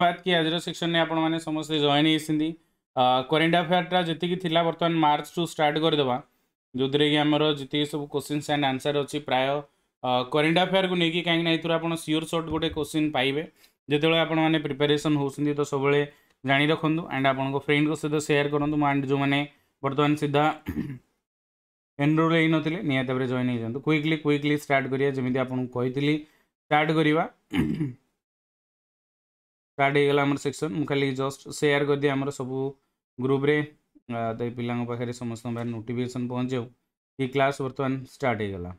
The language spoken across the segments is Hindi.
बात कि आज सेक्शन में आपने समस्ते जॉइन होती करेन्ट अफेयर जी बर्तमान मार्च टू स्टार्ट करदे जोधे कि आमर जी सब क्वेश्चन एंड आंसर अच्छी प्राय करेन्ट अफेयर को लेकिन कहीं ये आप सियोर सर्ट गोटे क्वेश्चन पाइबे जिते आपने प्रिपेरेसन होती तो सब जाणी रखु एंड आप फ्रेंड सहित सेयार करूँ एंड जो मैंने बर्तमान सीधा एनरोल हो नी निहत भाव जइन हो क्विकली क्विकली स्टार्ट करा जमी आपको कही स्टार्ट करवा କାର୍ଡ଼ ହେଇଗଲା ଆମର ସେକ୍ସନ୍ ମୁଁ ଖାଲି ଜଷ୍ଟ ସେୟାର କରିଦିଏ ଆମର ସବୁ ଗ୍ରୁପରେ ତ ପିଲାଙ୍କ ପାଖରେ ସମସ୍ତଙ୍କ ପାଖରେ ନୋଟିଫିକେସନ୍ ପହଞ୍ଚିଯାଉ କି କ୍ଲାସ୍ ବର୍ତ୍ତମାନ ଷ୍ଟାର୍ଟ ହେଇଗଲା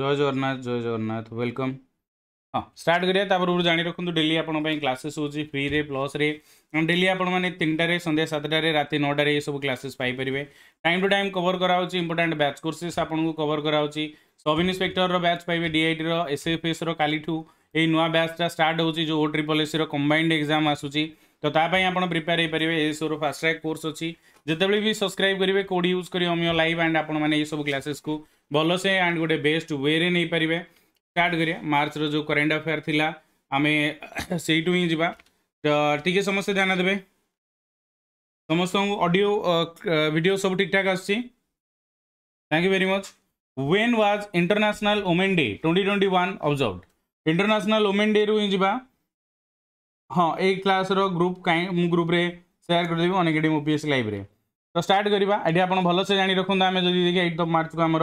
जय जगन्नाथ जय जगन्नाथ वेलकम हाँ स्टार्ट करापुर जान रखुद डेली आप क्लासेस हूँ फ्री रे प्लस रे डेली आपटे सन्या सतटे रात नौटे ये सब क्लासेस पारे टाइम टू टाइम कवर कराँ इंपोर्टाट बैच कोर्सेस आपको कवर कराँ सब इन्स्पेक्टर रैच पाइए डीआईटर एस एफ एस रू नुआ बैचटा स्टार्ट हो ट्रिपल एस रम्बाइंड एक्जाम आसूसी तो आप प्रिपेयर हो पारे ये सब फास्ट्राक कोर्स अच्छी जितेबले भी सब्सक्राइब करेंगे कौटी यूज करेंगे अमीय लाइव एंड आप ये सब क्लासेस को भल से एंड गोटे बेस्ट वे रे नहीं पारे स्टार्ट करिया मार्च रो जो अफेयर थी आम से ही जिबा समस्त ध्यान देवे समस्त अडियो भिड सब ठीक ठाक आसी thank you very much when was international women day वन ऑब्जर्व्ड इंटरनेशनल ओमेन डे रु ही हाँ ए क्लास ग्रुप कहीं ग्रुप रे सेयार करदेवि अनकेडेम ओपीएस लाइव तो स्टार्ट करवा भल से जा रखा आम जो देखिए एट अफ मार्च को आम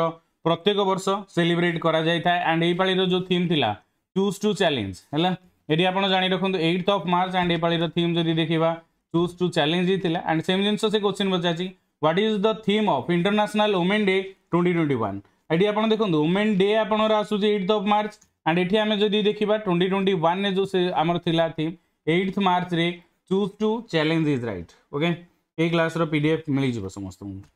प्रत्येक वर्ष सेलिब्रेट करेंड यही जो थीम थी चूज टू चैलेंज है ये आज जा रखुद एट्थ अफ मार्च एंड यही थीम जब देखा चूज टू चैलेंज ही था एंड सेम जिन से क्वेश्चन पचार what is the theme of international women day twenty twenty one ये आज देखो वुमेन डे आपर आसूँ एट्थ अफ मार्च एंड ये आम जब देखा ट्वेंटी ट्वेंटी वन जो आम थीम ଏଇଟ୍ ମାର୍ଚ୍ଚରେ choose to challenge is right okay ଏଇ କ୍ଲାସ୍ର ପି ଡି ଏଫ୍ ମିଳିଯିବ ସମସ୍ତଙ୍କୁ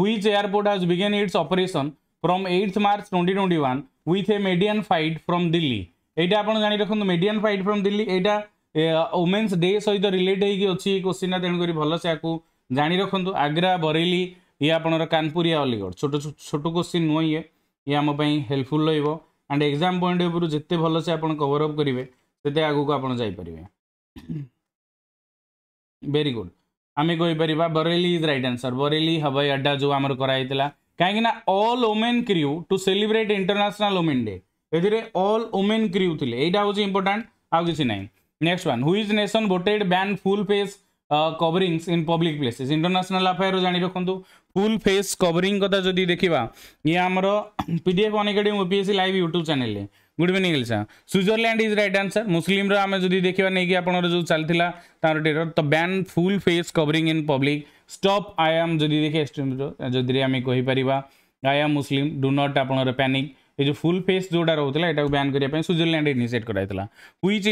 which airport has begun its operation from 8th March 2021 with a median flight from Delhi এইটা আপন জানি রাখুন মিডিয়ান ফাইট ফ্রম দিল্লি এইটা ওমেন্স ডে সহিত রিলেট হইকি অছি কোশ্চিন তেণু করি ভালসে আকু জানি রাখুন আগ্রা বরেলি ইয়ে আপনার কানপুর ইয়া অলিগড় ছোট ছোট কোশ্চিন নুহ ইয়ে ইয়ে আমি হেল্পফুল রহব and exam point of view যেতে ভালসে আপনার কভার অপ করবে ସେତେ ଆଗକୁ ଆପଣ ଯାଇପାରିବେ ଭେରି ଗୁଡ୍ ଆମେ କହିପାରିବା Bareilly is right answer Bareilly ହବାଇ ଆଡ୍ଡା ଯେଉଁ ଆମର କରାହେଇଥିଲା କାହିଁକିନା all women crew to celebrate international women day ଏଥିରେ ଅଲ୍ ଓମେନ୍ କ୍ରିୟୁ ଥିଲେ ଏଇଟା ହେଉଛି ଇମ୍ପୋର୍ଟାଣ୍ଟ ଆଉ କିଛି ନାହିଁ next one which nation voted ban full face coverings in public places international affair ଜାଣି ରଖନ୍ତୁ ଫୁଲ୍ ଫେସ୍ କଭରିଂ କଥା ଯଦି ଦେଖିବା ଇଏ ଆମର P D F Unacademy OPSC live YouTube ଚ୍ୟାନେଲ୍ରେ गुड इवनिंग इलसा स्विजरलैंड इज रईट आंसर मुसलिम्र आम जब देखा नहीं कि आप जो चलता तार टेर तो ban full face covering in public स्टप आई आम जब देखिए जदि आम कहीपर आई आम मुसलिम डू नट आप पानिक ये जो फुल फेस जोटा रोला यहाँ ब्यान करने स्विजरलैंड इनिसीएट कर था which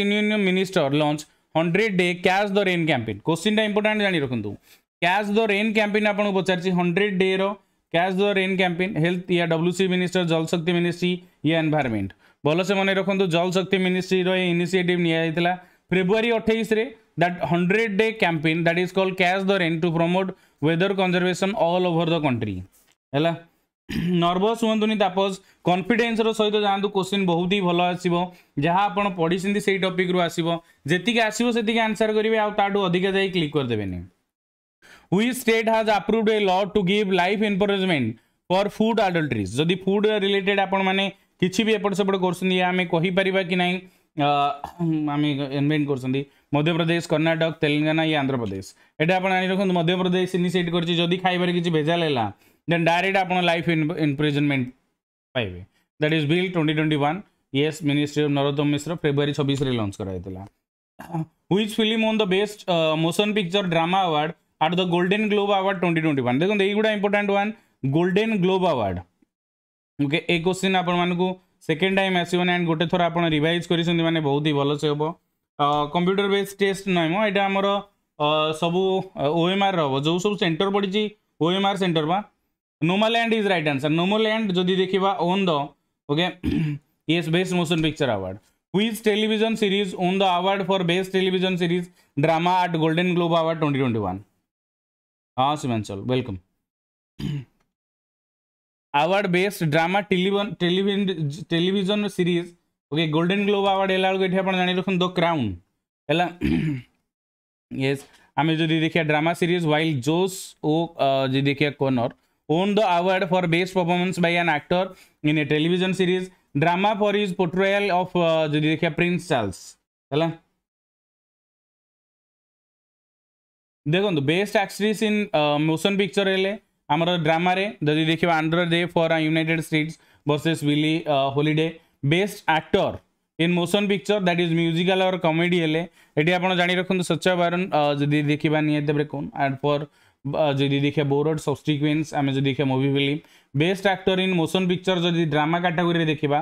minister launch hundred day catch the rain campaign question time important जान रखु क्या द रेन कैंपेन आपको पचार हंड्रेड डे र क्या द रेन कैंपेन हेल्थ या WC minister Jal Shakti ministry या एनभारमेंट ଭଲସେ ମନେ ରଖନ୍ତୁ ଜଳ ଶକ୍ତି ମିନିଷ୍ଟ୍ରିର ଏ ଇନିସିଏଟିଭ୍ ନିଆଯାଇଥିଲା ଫେବୃଆରୀ ଅଠେଇଶରେ that hundred day campaign that is call catch the rain to promote water conservation all over the country ହେଲା ନର୍ଭସ୍ ହୁଅନ୍ତୁନି ତାପସ କନଫିଡେନ୍ସର ସହିତ ଯାଆନ୍ତୁ କୋଶ୍ଚିନ୍ ବହୁତ ହି ଭଲ ଆସିବ ଯାହା ଆପଣ ପଢ଼ିଛନ୍ତି ସେଇ ଟପିକ୍ରୁ ଆସିବ ଯେତିକି ଆସିବ ସେତିକି ଆନ୍ସର୍ କରିବେ ଆଉ ତାଠୁ ଅଧିକା ଯାଇ click କରିଦେବେନି which state has approved a law to give life encouragement for food adulteries যদি ফুড রিলেটেড আপনার किसी भी एपट सेपट कर आम कहीपर कि ना आम इनवेट कर मध्यप्रदेश कर्णाटक तेलंगाना या आंध्र प्रदेश यहाँ आप जानी रखुद तो मध्यप्रदेश इनिसीएट करी खाबार किसी भेजाल है देन डायरेक्ट आप लाइफ इनप्रिजनमेंट पाए that is bill twenty twenty one yes ministry of Narottam Mishra February छब्स लंच कराइला which film won the best motion picture drama award at the golden globe award twenty twenty one देखते यही गुड़ा important one golden globe award okay ये क्वेश्चन आपँक सेकेंड टाइम आसो ना एंड गोटे थर आप रिभाइज कर मैंने बहुत ही भलसे हे कंप्यूटर बेस्ड टेस्ट नए मैं आम सब ओ एम आर जो सब सेन्टर पड़ी ओ एम आर सेन्टर बा Nomadland is right answer Nomadland जदि देखा ओन द ओके इस best motion picture award quiz television series won the award for best television series drama at golden globe award twenty twenty one हाँ Seemanchal welcome award based drama television series okay golden globe award होगा जान रख द क्राउन है आम जो देखिए ड्रामा सीरीज व्वल जोस ओ जी देखिए Connor won the award for best performance by an actor in a television series drama for his portrayal of जो देखिए प्रिन्स चार्लस है देखो best actress in motion picture है ଆମର ଡ୍ରାମାରେ ଯଦି ଦେଖିବା Andra Day for United States versus Billie Holiday best actor in motion picture that is musical or comedy ହେଲେ ଏଠି ଆପଣ ଜାଣି ରଖନ୍ତୁ ସଚ୍ଚା ବାରନ ଯଦି ଦେଖିବା ନିହାତି ଭାବରେ କ'ଣ ଆଣ୍ଡ ଫର୍ ଯଦି ଦେଖିବା ବୋରଡ଼ ସବଷ୍ଟିକ୍ୱେନ୍ସ ଆମେ ଯଦି ଦେଖିବା movie film best actor in motion picture ଯଦି ଡ୍ରାମା କାଟାଗୋରୀରେ ଦେଖିବା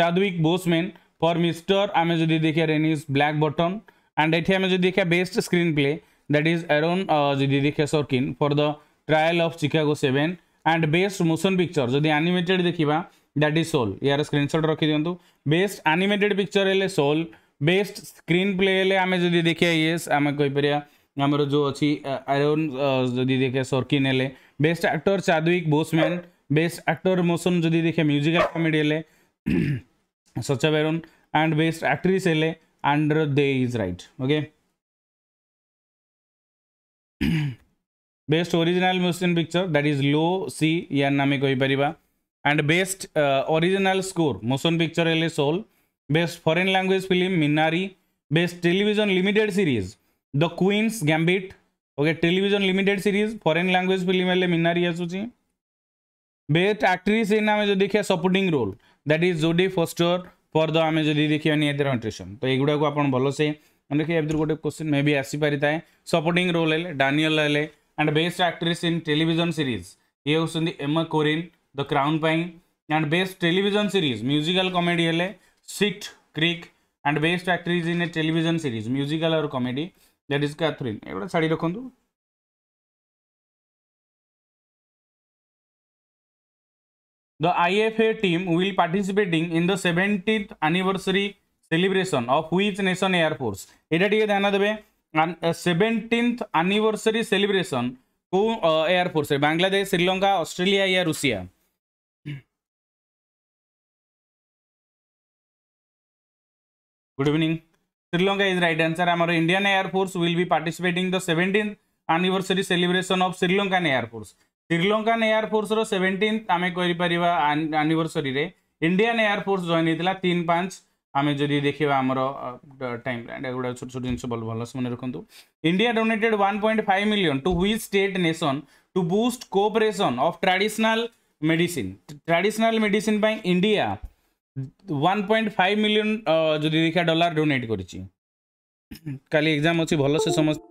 ଚାଦୱିକ୍ ବୋସମେନ୍ ଫର୍ ମିଷ୍ଟର ଆମେ ଯଦି ଦେଖିବା ରେନିସ୍ ବ୍ଲାକ୍ ବଟନ୍ ଆଣ୍ଡ ଏଠି ଆମେ ଯଦି ଦେଖିବା best screenplay that is Aaron ଯଦି ଦେଖିବା Sorkin for the trial of Chicago seven and best motion picture जो आनिमेटेड देखा दैट इज सोल यार स्क्रीनशट रखि दिंतु बेस्ट आनिमेटेड पिक्चर है सोल बेस्ट स्क्रीन प्ले हेल्ले आम जब देखिए ये आम कहीपर आम जो अच्छी आयोन जदि देखे सर्किन है best actor Chadwick Boseman best actor motion जो देखे म्यूजिकल कमेडी हेल्ले Sacha Baron and best actress हेल्ले Day is right okay best original motion picture that is Io Si या आम कहीपर and best original score motion picture है Soul best foreign language film Minari best television limited series the Queen's Gambit okay television limited series foreign language film है मिनारी आसूस बेस्ट एक्ट्रेस इन आम जो देखिए supporting role that is Jodie Foster for the आम जदि देखिए निहाती हंट्रेसन तो युवा को आप भलसे देखिए गोटे क्वेश्चन मे भी आसपारी था सपोर्टिंग रोल है डानियल है and best actress in television series ये वो एम कोरी द क्रउन पैन and best television series musical comedy हेल्ले Schitt's Creek and best actress in a television series musical और कमेडी दैट इज कैथरीन ये शाढ़ी रखुद the I F A team will participating in the seventieth anniversary celebration of which nation air force यहाँ ध्यान देवे सेवेंटीन एनिवर्सरी सेलिब्रेशन को एयरफोर्स बांग्लादेश श्रीलंका ऑस्ट्रेलिया या Russia good evening Sri Lanka is right answer आमर Indian air force will be participating the seventeen anniversary celebration of Sri Lankan air force Sri Lankan ଏୟାରଫୋର୍ସର ସେଭେଣ୍ଟିନ୍ଥ ଆମେ କରିପାରିବା ଆନିଭର୍ସରୀରେ ଇଣ୍ଡିଆନ୍ ଏୟାରଫୋର୍ସ ଜଏନ୍ ହେଇଥିଲା ତିନି ପାଞ୍ଚ ଆମେ ଯଦି ଦେଖିବା ଆମର ଟାଇମ୍ ଲାଇନ୍ ଏଗୁଡ଼ା ଛୋଟ ଛୋଟ ଜିନିଷ ଭଲ ଭଲସେ ମନେ ରଖନ୍ତୁ India donated one point five million to which state nation to boost cooperation of traditional medicine traditional medicine ପାଇଁ India one point five million ଯଦି ଦେଖିବା ଡଲାର ଡୋନେଟ୍ କରିଛି କାଲି ଏକ୍ଜାମ୍ ଅଛି ଭଲସେ ସମସ୍ତେ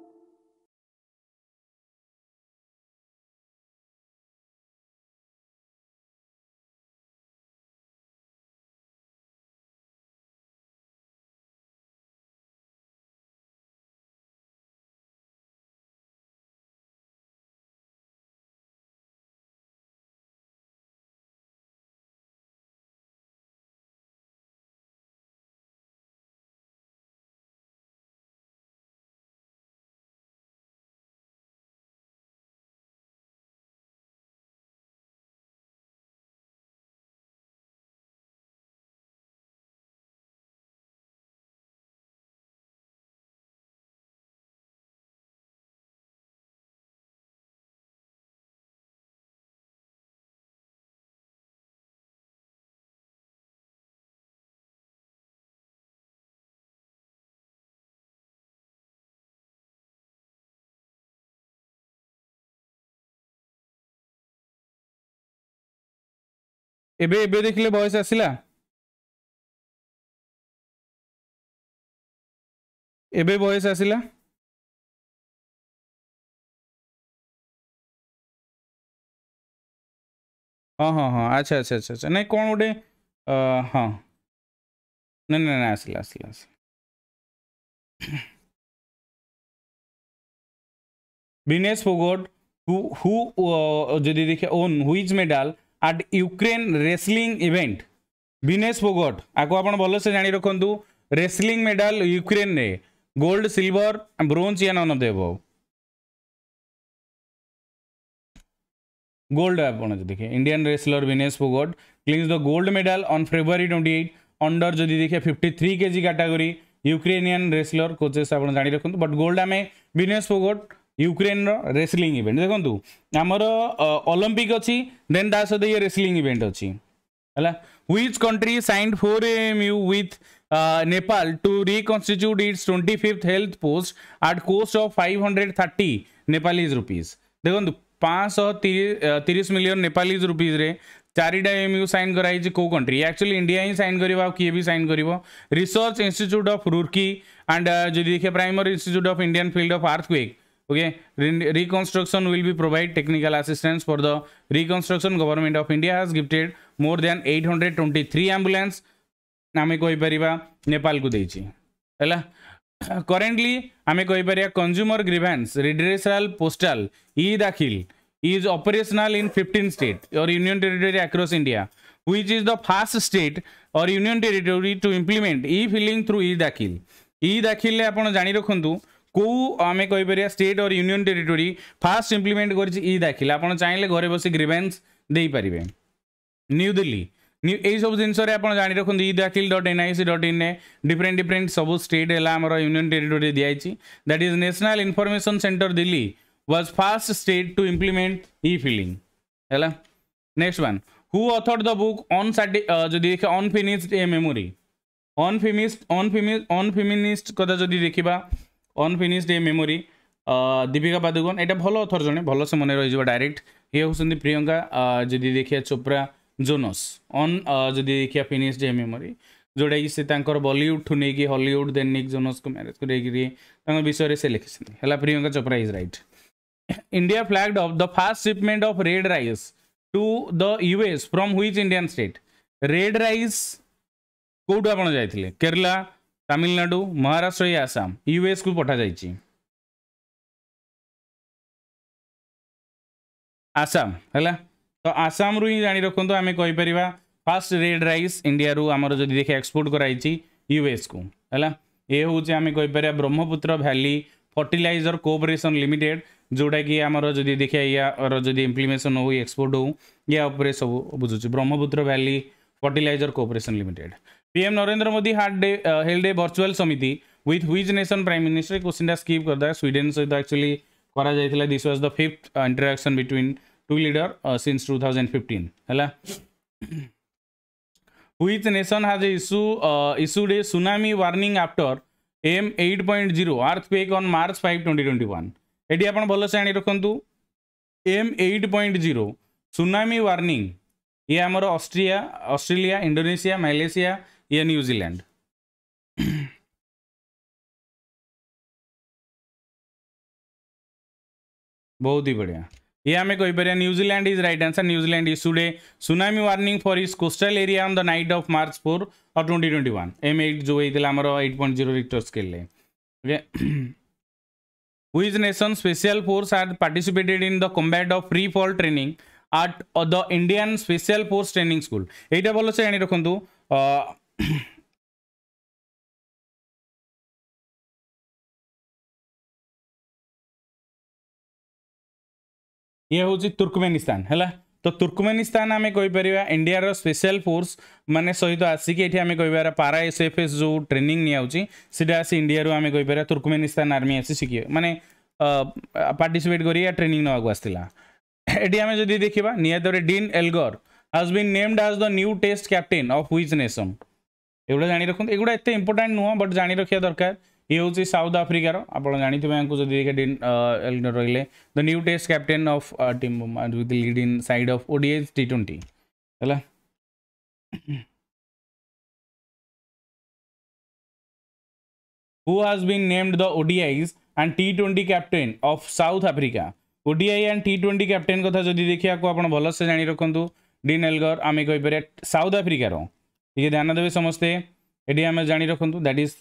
एबे एबे देखले एबे वॉइस आसिला हाँ हाँ हाँ अच्छा अच्छा अच्छा अच्छा नहीं कौन उड़े हाँ नहीं नहीं नहीं आसला आसला बिनेस फोगोट हु हु जो दी ओन हुईज में at Ukraine wrestling event Vinesh Phogat ଆକୁ ଆପଣ ଭଲସେ ଜାଣି ରଖନ୍ତୁ ରେସ୍ଲିଂ ମେଡାଲ ୟୁକ୍ରେନ୍ରେ ଗୋଲ୍ଡ ସିଲଭର ବ୍ରୋଞ୍ଜ ୟା ନନ୍ ଅଫ୍ ଦ गोल्ड आप देखे Indian wrestler Vinesh Phogat clinches the gold medal on February twenty eight under जदि देखिए fifty three K G category Ukrainian wrestler coaches आप जाणी रखुद बट गोल्ड आम विनेश फोगट ୟୁକ୍ରେନର ରେସଲିଂ ଇଭେଣ୍ଟ ଦେଖନ୍ତୁ ଆମର ଅଲମ୍ପିକ୍ ଅଛି ଦେନ୍ ତା ସହିତ ଇଏ ରେସଲିଂ ଇଭେଣ୍ଟ ଅଛି ହେଲା which country signed for M U with Nepal to reconstitute its twenty fifth health post at cost of five hundred thirty Nepalese rupees ଦେଖନ୍ତୁ ପାଞ୍ଚଶହ ତିରିଶ ମିଲିୟନ ନେପାଲିଜ୍ ରୁପିଜ୍ରେ ଚାରିଟା ଏମ୍ ୟୁ ସାଇନ୍ କରାହେଇଛି କେଉଁ କଣ୍ଟ୍ରି ଆକ୍ଚୁଆଲି ଇଣ୍ଡିଆ ହିଁ ସାଇନ୍ କରିବ ଆଉ କିଏ ବି ସାଇନ୍ କରିବ research institute of Roorkee and ଯଦି ଦେଖିବା primary institute of Indian field of earthquake okay Re reconstruction will be provide technical assistance for the reconstruction government of india has gifted more than 823 ambulance ଆମେ କହିପାରିବା ନେପାଳକୁ ଦେଇଛି ହେଲା କରେଣ୍ଟଲି ଆମେ କହିପାରିବା consumer grievance redressal postal E Daakhil is operational in fifteen state or union territory across India which is the first state or union territory to implement e-filling through e-dakhil e-dakhil le apan jani rakhantu কেউ আমি কইপার state or union territory first implement করেছে ই দেখলে আপনার চাইলে ঘরে বসে গ্রিভেন্স দিয়ে নিউ দিল্লি এইসব জিনিসের আপনার জাঁ রাখুন E Daakhil dot NIC dot in different different সবু স্টেট হল আমার ইউনিয়ন টেরিটোরি দিয়েছি that is National Information Centre Delhi was first state to implement E filing হল next one who author the book on সাটি যদি দেখে অনফিনিশড এ মেমোরি অনফিমিস্ট অনফিমি অনফিমিনিস্ট কথা যদি দেখিবা unfinished a memoir Deepika Padukone ଏଇଟା ଭଲ ଅଥର ଜଣେ ଭଲସେ ମନେ ରହିଯିବ ଡାଇରେକ୍ଟ ଇଏ ହେଉଛନ୍ତି ପ୍ରିୟଙ୍କା ଯଦି ଦେଖିବା ଚୋପ୍ରା ଜୋନସ୍ ଅନ୍ ଯଦି ଦେଖିବା ଫିନିଶ୍ଡ ଏ ମେମୋରି ଯେଉଁଟାକି ସେ ତାଙ୍କର ବଲିଉଡ଼ଠୁ ନେଇକି ହଲିଉଡ଼ ଦେନ୍ ନିକ୍ ଜୋନସ୍କୁ ମ୍ୟାରେଜ୍ ନେଇକିରି ତାଙ୍କ ବିଷୟରେ ସେ ଲେଖିଛନ୍ତି ହେଲା Priyanka Chopra is right India flagged off the first shipment of red rice to the US from which Indian state red rice କେଉଁଠୁ ଆପଣ ଯାଇଥିଲେ କେରଲା तमिलनाडु महाराष्ट्र या आसाम यूएस को पठा जाइए आसाम है तो आसाम रु ही जाणी रखु आम कहीपर फास्ट रेड रईस इंडिया आमर जब देखिए एक्सपोर्ट कराई यूएस को है ये हूँ आम कहीपर Brahmaputra valley fertilizer corporation limited जोटा कि आमर जब देखिए यदि इम्प्लीमेसन हो एक्सपोर्ट हो या उपरे सब बुझुच्छ Brahmaputra valley fertilizer corporation limited PM Narendra Modi हार्ड डे held a virtual summit with which nation prime minister question time skip कर दिया सहित एक्चुअली करा this was the fifth interaction between two leader since 2015 हला which nation has issue, uh, issued a tsunami warning after m 8.0 earthquake on march 5 2021 एटी आपण भल से आनी रखु M eight point zero tsunami warning ये आमर ऑस्ट्रिया ऑस्ट्रेलिया इंडोनेशिया मालेशिया या न्यूजीलैंड बहुत ही बढ़िया ये हमें कोई पर New Zealand is right answer New Zealand is today tsunami warning for its coastal area on the night of March four और twenty twenty one M eight जो है आम एट पॉइंट जीरो रिक्टर स्केल्ले which nation special force are participated in the combat of free fall training at the Indian special force training school यहीटा भल से जानी ये हूँ तुर्कमेनिस्तान है तो तुर्कमेनिस्तान आम कहीपर इंडिया स्पेशल फोर्स मान सहित आसिक ये कह पारा एस एफ एस जो ट्रेनिंग निटा आस इंडिया आम कहीपर तुर्कमेनिस्तान आर्मी आसी शिख मानने पार्टिसिपेट कर ट्रेनिंग नाक आसला ये आम जब देखा निहत Dean Elgar has been named as the new test captain of which nation एगुड़ा जाणी रखते एगुड़ा एत इंपोर्टा नुह बट जा रखा दरकार ये हूँ साउथ आफ्रिकार आपड़ा जानते रे the new test captain of team with lead in side of ODI T twenty है Who has been named the ODIs and T20 captain of South Africa? ODI and T20 captain को था जो दी देखिए आपको अपन बहुत से जानी रखो तो Dean Elgar आमिको इपरेट South Africa रहो। टे ध्यान देवे समस्ते ये आम जाणि रखुद दैट इज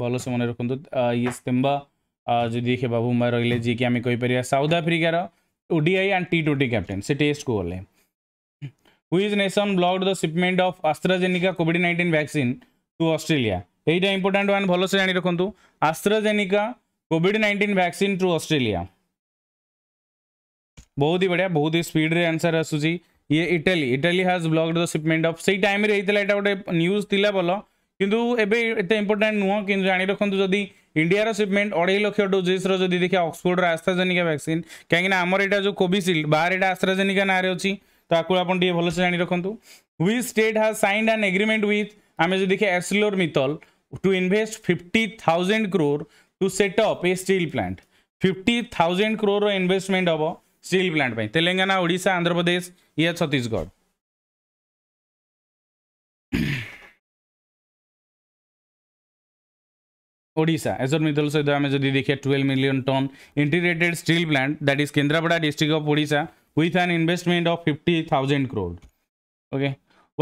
भल से मन रखु ये स्तंभ जी बाबू मुंबई रही है जी आमें कहींपर साउथ आफ्रिकार ODI and T twenty captain से टेस्ट को गले which nation blocked the shipment of AstraZeneca Covid nineteen vaccine to Australia यहीटा इंपोर्टाट वाने भल से जाणी रखुद AstraZeneca Covid nineteen vaccine to Australia बहुत ही बढ़िया बहुत ही स्पीड रे आंसर आसूसी ଇଏ Italy Italy has blocked the shipment of ସେଇ ଟାଇମ୍ରେ ହେଇଥିଲା ଏଇଟା ଗୋଟେ ନ୍ୟୁଜ୍ ଥିଲା ଭଲ କିନ୍ତୁ ଏବେ ଏତେ ଇମ୍ପୋର୍ଟାଣ୍ଟ ନୁହଁ କିନ୍ତୁ ଜାଣି ରଖନ୍ତୁ ଯଦି ଇଣ୍ଡିଆର ସିପମେଣ୍ଟ ଅଢ଼େଇ ଲକ୍ଷ ଡୋଜେସ୍ର ଯଦି ଦେଖିବା ଅକ୍ସଫୋର୍ଡର ଆସ୍ଟ୍ରାଜେନିକା ଭ୍ୟାକ୍ସିନ୍ କାହିଁକିନା ଆମର ଏଇଟା ଯେଉଁ କୋଭିସିଲ୍ଡ ବାହାରେ ଏଇଟା ଆସ୍ଟ୍ରାଜେନିକା ନାଁରେ ଅଛି ତ ଆକୁ ଆପଣ ଟିକେ ଭଲସେ ଜାଣି ରଖନ୍ତୁ ୱିଚ୍ ଷ୍ଟେଟ୍ ହାଜ୍ ସାଇନ୍ଡ ଆନ୍ ଏଗ୍ରିମେଣ୍ଟ ୱିଥ୍ ଆମେ ଯଦି ଦେଖିବା ArcelorMittal to invest fifty thousand crore to set up a steel plant fifty thousand କ୍ରୋର୍ର ଇନଭେଷ୍ଟମେଣ୍ଟ ହେବ ଷ୍ଟିଲ୍ प्लांट ପାଇଁ ओडिशा आंध्र प्रदेश या छत्तीसगढ़ ओडिशा एजर मित्तल सहित आम जब देखिए twelve million tonne integrated steel plant that is Kendrapara district of Odisha with an investment of fifty thousand crore okay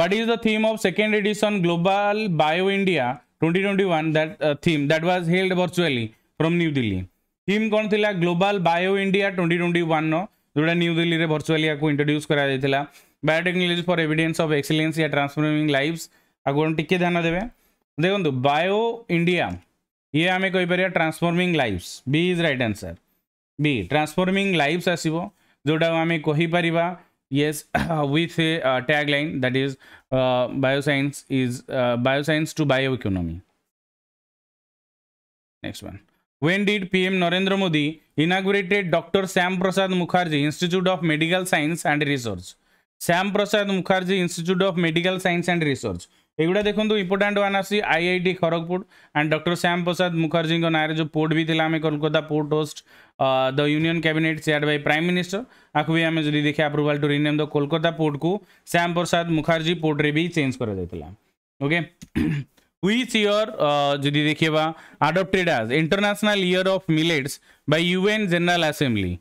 what is the theme of second edition global bio India 2021 that theme that was held virtually from New Delhi theme कौन थी global bio India twenty twenty one जोड़ा न्यू दिल्ली में भर्चुआल या इंट्रोड्यूस कर biotechnology for evidence of excellence या ट्रांसफर्मिंग लाइफ आगे टी ध्यान देवे देखो बायो इंडिया ये आम कहीपर transforming lives B is right answer B transforming life आसव जोटा आम कहीपर ये with tagline that is bioscience is bioscience to bioeconomy next one When did PM Narendra Modi inaugurated Dr. Sam Prasad Mukherjee Institute of Medical Science and Research? Sam Prasad Mukherjee Institute of Medical Science and Research. देखो ଦେଖନ୍ତୁ important I I I I T Kharagpur and doctor Shyama Prasad ମୁଖାର୍ଜୀଙ୍କ ନାଁରେ ଯେଉଁ port Kolkata port host the union cabinet the union prime minister by भी ମିନିଷ୍ଟର ଆକୁ ବି ଆମେ to rename the Kolkata port को श्याम प्रसाद मुखर्जी पोर्ट रे भी चेंज कर କରାଯାଇଥିଲା ଓକେ which year যদি দেখিবা adopted as international year of millets by UN general assembly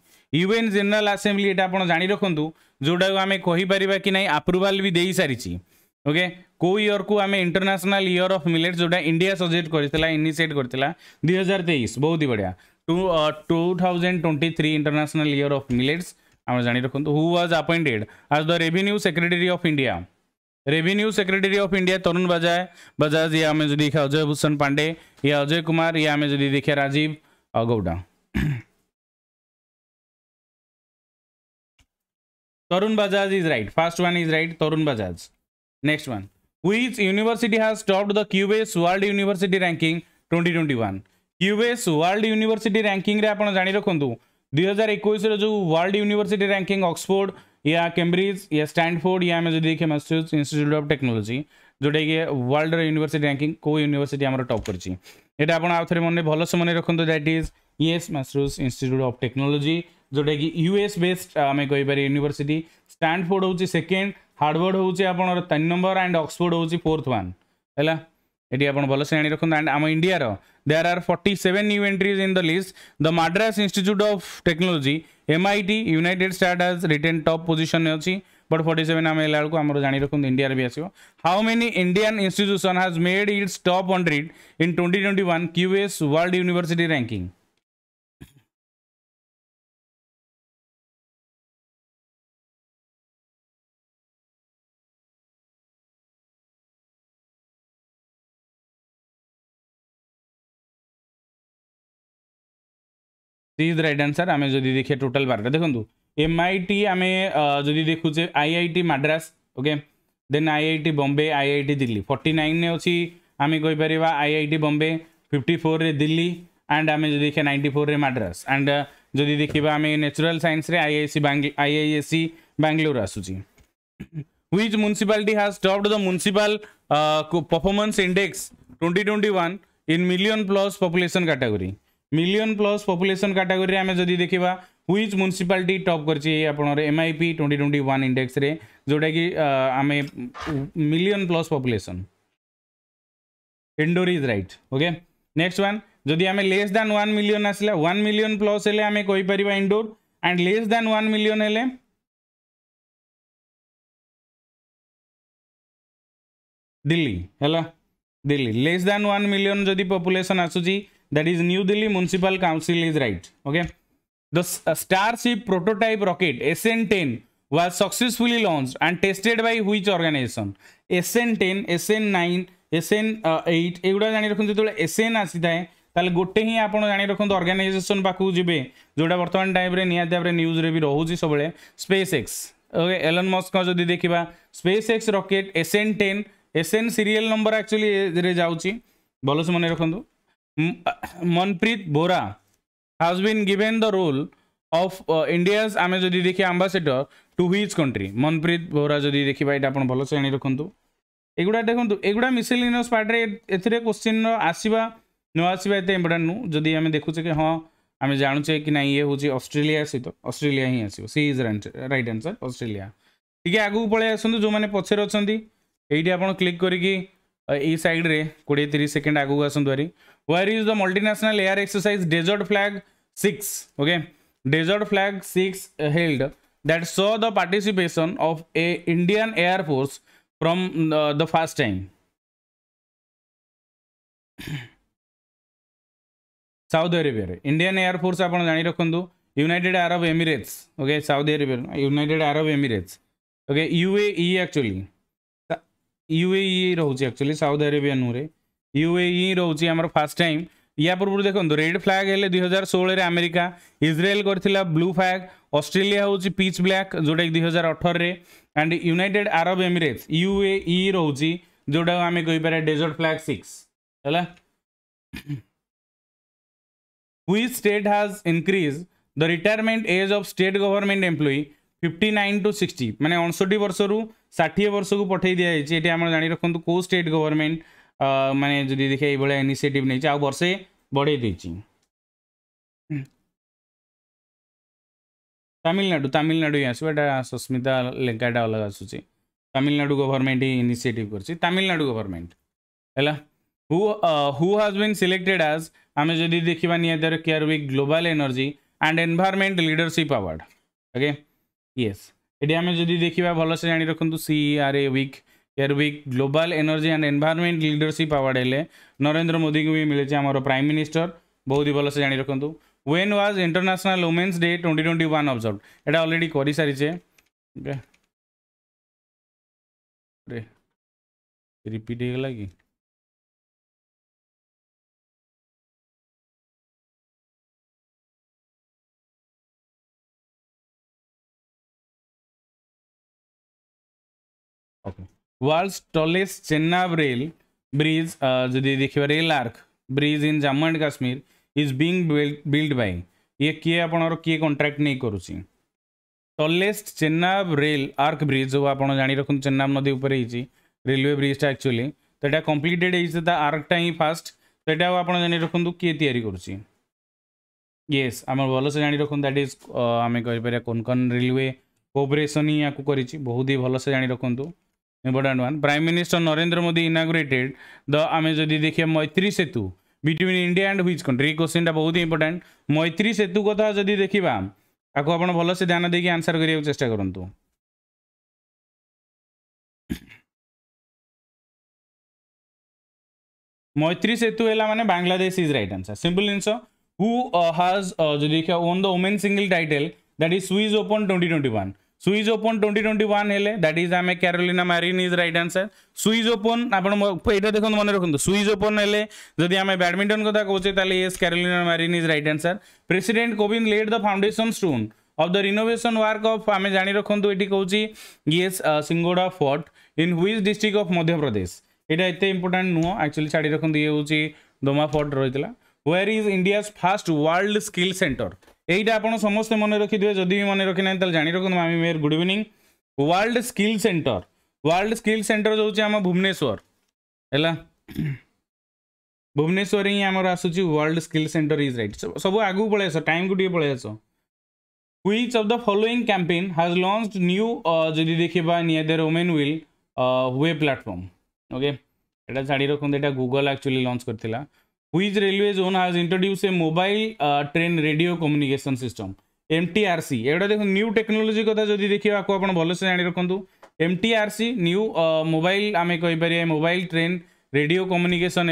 UN general assembly এটা ଆପଣ ଜାଣି ରଖନ୍ତୁ ଯୋଉଟାକୁ ଆମେ କହିପାରିବା କି ନାହିଁ ଆପ୍ରୁଭାଲ ବି ଦେଇସାରିଛି ଓକେ କେଉଁ ଇୟର୍କୁ ଆମେ ଇଣ୍ଟରନ୍ୟାସନାଲ ଇୟର୍ ଅଫ୍ ମିଲେଟ୍ ଯେଉଁଟା ଇଣ୍ଡିଆ ସଜେକ୍ଟ କରିଥିଲା ଇନିସିଏଟ୍ କରିଥିଲା ଦୁଇ ହଜାର ତେଇଶ ବହୁତ ହି ବଢ଼ିଆ two two thousand twenty three international year of millets ଆମେ ଜାଣି ରଖନ୍ତୁ who was appointed as the revenue secretary of India revenue secretary of India Tarun Bajaj Bajaj ये आम जी देखा अजय भूषण पांडे या अजय कुमार ये आम जी देखिए Rajiv Gauba Tarun Bajaj is right first one is right Tarun Bajaj next one which university has topped the QS world university ranking 2021 twenty one QS world university ranking आप जाणी रखु दुई हजार एक जो वर्ल्ड यूनिवर्सिटी रैंकिंग अक्सफोर्ड या कैम्ब्रिज या स्टैंडफोर्ड या आम जो देखिए मैसेज इन्स्टिट्यूट अफ टेक्नोलोजी जोटाकि वर्ल्ड यूनिवर्सिटी रैंकिंग कौ यूनिवर्सिटी आम टप कर आउे मन भलसे मन रखु that is yes message institute of technology जोटा कि यूएस बेस्ड आम कहीपर यूनिवर्सिटी स्टैंडफोर्ड हूँ सेकेंड हार्डवर्ड हूँ आप तीन नंबर एंड अक्सफोर्ड हूँ फोर्थ वन है এটি আপনার ভালসে জাঁ রাখুন অ্যান্ড আমার ইন্ডিয়ার there are forty seven new entries in the list the Madras institute of technology M I T United State has retain top position अच्छी बट फोर्टी सेवेन आम हेल्ला आम जाने रखु इंडिया भी आसो how many Indian institutions has made its top hundred in twenty twenty one QS world university ranking C is right answer आम जदि देखिए टोटाल बारटा देखो एम आई टी आम जदि देखुचे I I T Madras okay then I I T Bombay I I T Delhi forty nine अच्छी आम कहीपर I I T Bombay fifty four रे दिल्ली एंड आम जदि देखिए नाइंटी फोर रे माड्रास एंड जदि देखा आम natural science I I C I I S C Bangalore आसूँ which municipality has topped the municipal uh, performance index 2021 in million plus population category million plus population category आम जब देखा ह्विज म्यूनिशिपाल टप कर M P I twenty twenty one index जोटा कि आम million plus population Indore is right okay next one जदि आम लेस दैन वन मिलियन आसा वन मिलियन प्लस आम कहीपर Indore and less than one million Delhi है Delhi less than one million जदि पपुलेसन आसूसी that is New Delhi Municipal Council is right. Okay. The Starship prototype rocket sn10 was successfully launched and tested by which organization? SN-10, SN-9, SN-8 এগুলো জানি রাখুন যেতবে SN আসিথায় তাহলে গোটে হি আপন জানি রাখুন অর্গানাইজেসন পাখু যাবে যেটা বর্তমান টাইমে re ভাবে নিউজরে বি রহুছি সবুলে space X okay Elon Musk যদি দেখিবা space X spacex rocket sn10 sn serial number actually re jauchi bolos mone রাখুন Manpreet Bora uh, has been given the role of India's आम आमे जो देखिए ambassador to which country Manpreet Bora जो देखिए भाई डापन भलो से आने रखन्तु एगुड़ा एगुटा एगुड़ा miscellaneous part रे एथरे question आसीबा नो आसीबा इतने important नु जो दी आमे देखो हाँ आमे जानू कि ना ये हो ची ऑस्ट्रेलिया सी तो ऑस्ट्रेलिया ही आसीबा C is right answer Australia ठीक है आगु पढ़े जो मैंने पचर रोचन्दी एइटी आप क्लिक करिकी ए साइड रे 20 30 सेकंड आगु where is the multinational air exercise desert flag 6 okay desert flag 6 held that saw the participation of a indian air force from uh, the first time Saudi ଆରେବିଆରେ ଇଣ୍ଡିଆନ୍ ଏୟାରଫୋର୍ସ ଆପଣ ଜାଣି ରଖନ୍ତୁ United Arab Emirates okay Saudi Arabia United Arab Emirates okay UAE actually UAE ରହୁଛି ଆକ୍ଚୁଆଲି ସାଉଦି ଆରେବିଆ ନୁହେଁ ୟୁଏ ହିଁ ରହୁଛି ଆମର ଫାର୍ଷ୍ଟ ଟାଇମ୍ ୟା ପୂର୍ବରୁ ଦେଖନ୍ତୁ ରେଡ୍ ଫ୍ଲାଗ୍ ହେଲେ ଦୁଇ ହଜାର ଷୋହଳରେ ଆମେରିକା ଇସ୍ରାଏଲ୍ କରିଥିଲା ବ୍ଲୁ ଫ୍ଲାଗ୍ ଅଷ୍ଟ୍ରେଲିଆ ହେଉଛି ପିଚ୍ ବ୍ଲାକ୍ ଯେଉଁଟାକି ଦୁଇ ହଜାର ଅଠରରେ and United Arab Emirates UAE ରହୁଛି ଯେଉଁଟାକୁ ଆମେ କହିପାରିବା ଡେଜର୍ଟ ଫ୍ଲାଗ୍ ସିକ୍ସ ହେଲା which state has increased the retirement age of state government employee 59 to 60 মানে 69 ବର୍ଷରୁ 60 ବର୍ଷକୁ ପଠେଇ ଦିଆଯାଇଛି ଏଠି ଆମର ଜାଣି ରଖନ୍ତୁ କୋଉ ଷ୍ଟେଟ୍ ଗଭର୍ଣ୍ଣମେଣ୍ଟ ମାନେ ଯଦି ଦେଖିବା ଏଇଭଳିଆ ଇନିସିଏଟିଭ୍ ନେଇଛି ଆଉ ବର୍ଷେ ବଢ଼େଇ ଦେଇଛି ତାମିଲନାଡ଼ୁ ତାମିଲନାଡ଼ୁ ହିଁ ଆସିବ ଏଇଟା ସସ୍ମିତା ଲେଙ୍କାଟା ଅଲଗା ଆସୁଛି ତାମିଲନାଡ଼ୁ ଗଭର୍ଣ୍ଣମେଣ୍ଟ ହିଁ ଇନିସିଏଟିଭ୍ କରିଛି ତାମିଲନାଡ଼ୁ ଗଭର୍ଣ୍ଣମେଣ୍ଟ ହେଲା who who has been selected as ଆମେ ଯଦି ଦେଖିବା ନିହାତି CERA week global energy and environment leadership award okay yes ଏଠି ଆମେ ଯଦି ଦେଖିବା ଭଲସେ ଜାଣି ରଖନ୍ତୁ ସି ଆର୍ ଏ ୱିକ୍ યાર week global energy and environment leadership award ହେଲେ ନରେନ୍ଦ୍ର ମୋଦିଙ୍କୁ ବି ମିଳିଛି ଆମର ପ୍ରାଇମ୍ ମିନିଷ୍ଟର ବହୁତ ଭଲସେ ଜାଣି ରଖନ୍ତୁ when was international women's day twenty twenty one observe ଏଇଟା ଅଲରେଡ଼ି କରିସାରିଛେ ଓକେ ରିପିଟ୍ ହେଇଗଲା କି world's tallest Chenab rail bridge যদি দেখিবা rail arch bridge in Jammu and Kashmir is being build by ଇଏ କିଏ ଆପଣଙ୍କର କିଏ କଣ୍ଟ୍ରାକ୍ଟ ନେଇ କରୁଛି tallest Chenab rail arch bridge ଯେଉଁ ଆପଣ ଜାଣି ରଖନ୍ତୁ ଚେନ୍ନାବ ନଦୀ ଉପରେ ହେଇଛି ରେଲୱେ ବ୍ରିଜ୍ଟା ଆକ୍ଚୁଆଲି ତ ଏଇଟା କମ୍ପ୍ଲିଟେଡ୍ ହେଇଛି ତା ଆର୍କଟା ହିଁ ଫାଷ୍ଟ ତ ଏଇଟା ଆପଣ ଜାଣି ରଖନ୍ତୁ କିଏ ତିଆରି କରୁଛି ୟେସ୍ ଆମେ ଭଲସେ ଜାଣି ରଖନ୍ତୁ ଦ୍ୟାଟ୍ ଇଜ୍ ଆମେ କହିପାରିବା କୋନକନ୍ ରେଲୱେ କୋପରେସନ୍ ହିଁ ୟାକୁ କରିଛି ବହୁତ ହି ଭଲସେ ଜାଣି ରଖନ୍ତୁ important one prime minister narendra modi inaugurated the ame jodi dekhiye maitri setu between india and which country question ta bahut important maitri setu kotha jodi dekhiba ତାକୁ ଆପଣ ଭଲସେ ଧ୍ୟାନ ଦେଇକି ଆନ୍ସର୍ କରିବାକୁ ଚେଷ୍ଟା କରନ୍ତୁ ମୈତ୍ରୀ ସେତୁ ହେଲା ମାନେ Bangladesh is right answer simple ଜିନିଷ ହୁ ହାଜ୍ ଯଦି ଦେଖିବା won the women single title that is Swiss open twenty twenty one Swiss open twenty twenty one ହେଲେ ଦ୍ୟାଟ୍ ଇଜ୍ ଆମେ Carolina Marin is right answer Swiss open ଆପଣ ଏଇଟା ଦେଖନ୍ତୁ ମନେ ରଖନ୍ତୁ ସୁଇଜ୍ ଓପନ୍ ହେଲେ ଯଦି ଆମେ ବ୍ୟାଡ଼ମିଣ୍ଟନ୍ କଥା କହୁଛେ ତାହେଲେ yes Carolina Marin is right answer president Kovind laid the foundation stone of the renovation work of ଆମେ ଜାଣି ରଖନ୍ତୁ ଏଠି କହୁଛି yes Singorgarh fort in which district of Madhya Pradesh ଏଇଟା ଏତେ ଇମ୍ପୋର୍ଟାଣ୍ଟ ନୁହଁ ଆକ୍ଚୁଆଲି ଛାଡ଼ି ରଖନ୍ତୁ ଇଏ ହେଉଛି ଦୋମା ଫୋର୍ଟ ରହିଥିଲା where is India's first world skill centre এইটা আপনার সমস্তে মনে রাখিদেবে যদি বি মনে রাখি না তাহলে জাঁ রাখুন আমি মেয়ের good evening world skill centre world skill centre হচ্ছে আমার ভুবনেশ্বর ହେଲା ଭୁବନେଶ୍ୱରରେ ହିଁ ଆମର ଆସୁଛି world skill centre is right ସବୁ ଆଗକୁ ପଳେଇ ଆସ ଟାଇମ୍କୁ ଟିକେ ପଳେଇ ଆସ which of the following campaign has launch new ଯଦି ଦେଖିବା ନିଆଦର women will web platform okay ଏଇଟା ଛାଡ଼ି ରଖନ୍ତୁ ଏଇଟା ଗୁଗଲ ଆକ୍ଚୁଆଲି ଲଞ୍ଚ କରିଥିଲା which railway zone has introduce a mobile train radio communication system M T R C एगुटा देख न्यू टेक्नोलोजी क्या जब देखा को आज भलसे जा रखु M T R C new mobile आम कहीपर mobile train radio communication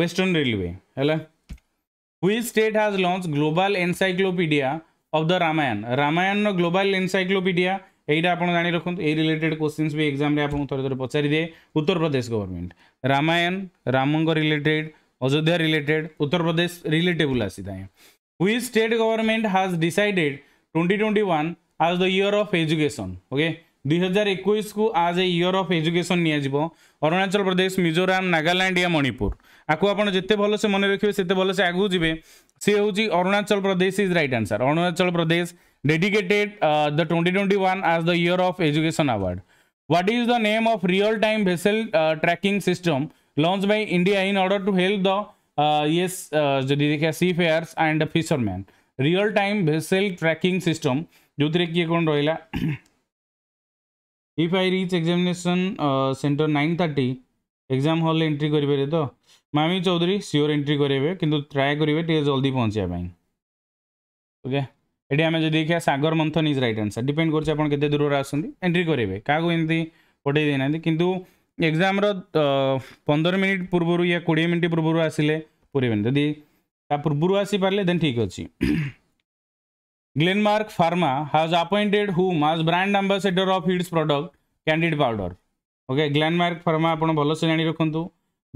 western railway है state has launch global encyclopedia of the Ramayana Ramayana global encyclopedia यहीटा आप जा रखुद ए रिलेटेड क्वेश्चन भी एक्जाम थोड़े थोड़े पचारिदे उत्तर प्रदेश गवर्नमेंट रामायण रामों related Ajodhya related, Uttar Pradesh relatable asita hai. Which state government has decided 2021 as the year of education? Okay. दुई हजार एकुश को as a year of education निज्व अरुणाचल प्रदेश मिजोराम नागालैंड या मणिपुर आपको आप जिते भलसे मन रखिए से भलसे आगू जी सी हूँ Arunachal Pradesh is right answer Arunachal Pradesh dedicated the twenty twenty one as the year of education award what is the name of real time vessel tracking system launch by India in order to help the ये जी देखिए seafarers and fishermen real time vessel tracking system जो थी किए कौन रहा if I reach examination centre nine thirty exam hall entry करेंगे तो मामी चौधरी सियोर एंट्री करेंगे कि ट्राए करेंगे टे जल्दी पहुँचापी ओके ये आम जी देखा सगर मंथन इज रईट आंसर डिपेड करते दूर आस एंट्री करेंगे क्या एमती पठे देना कितना ଏକ୍ଜାମ୍ର ପନ୍ଦର ମିନିଟ୍ ପୂର୍ବରୁ ୟା କୋଡ଼ିଏ ମିନିଟ୍ ପୂର୍ବରୁ ଆସିଲେ ପୁରେଇବେନି ଯଦି ତା ପୂର୍ବରୁ ଆସିପାରିଲେ ଦେନ୍ ଠିକ୍ ଅଛି Glenmark pharma has appointed whom as brand ambassador of its product candid powder okay Glenmark pharma ଆପଣ ଭଲସେ ଜାଣି ରଖନ୍ତୁ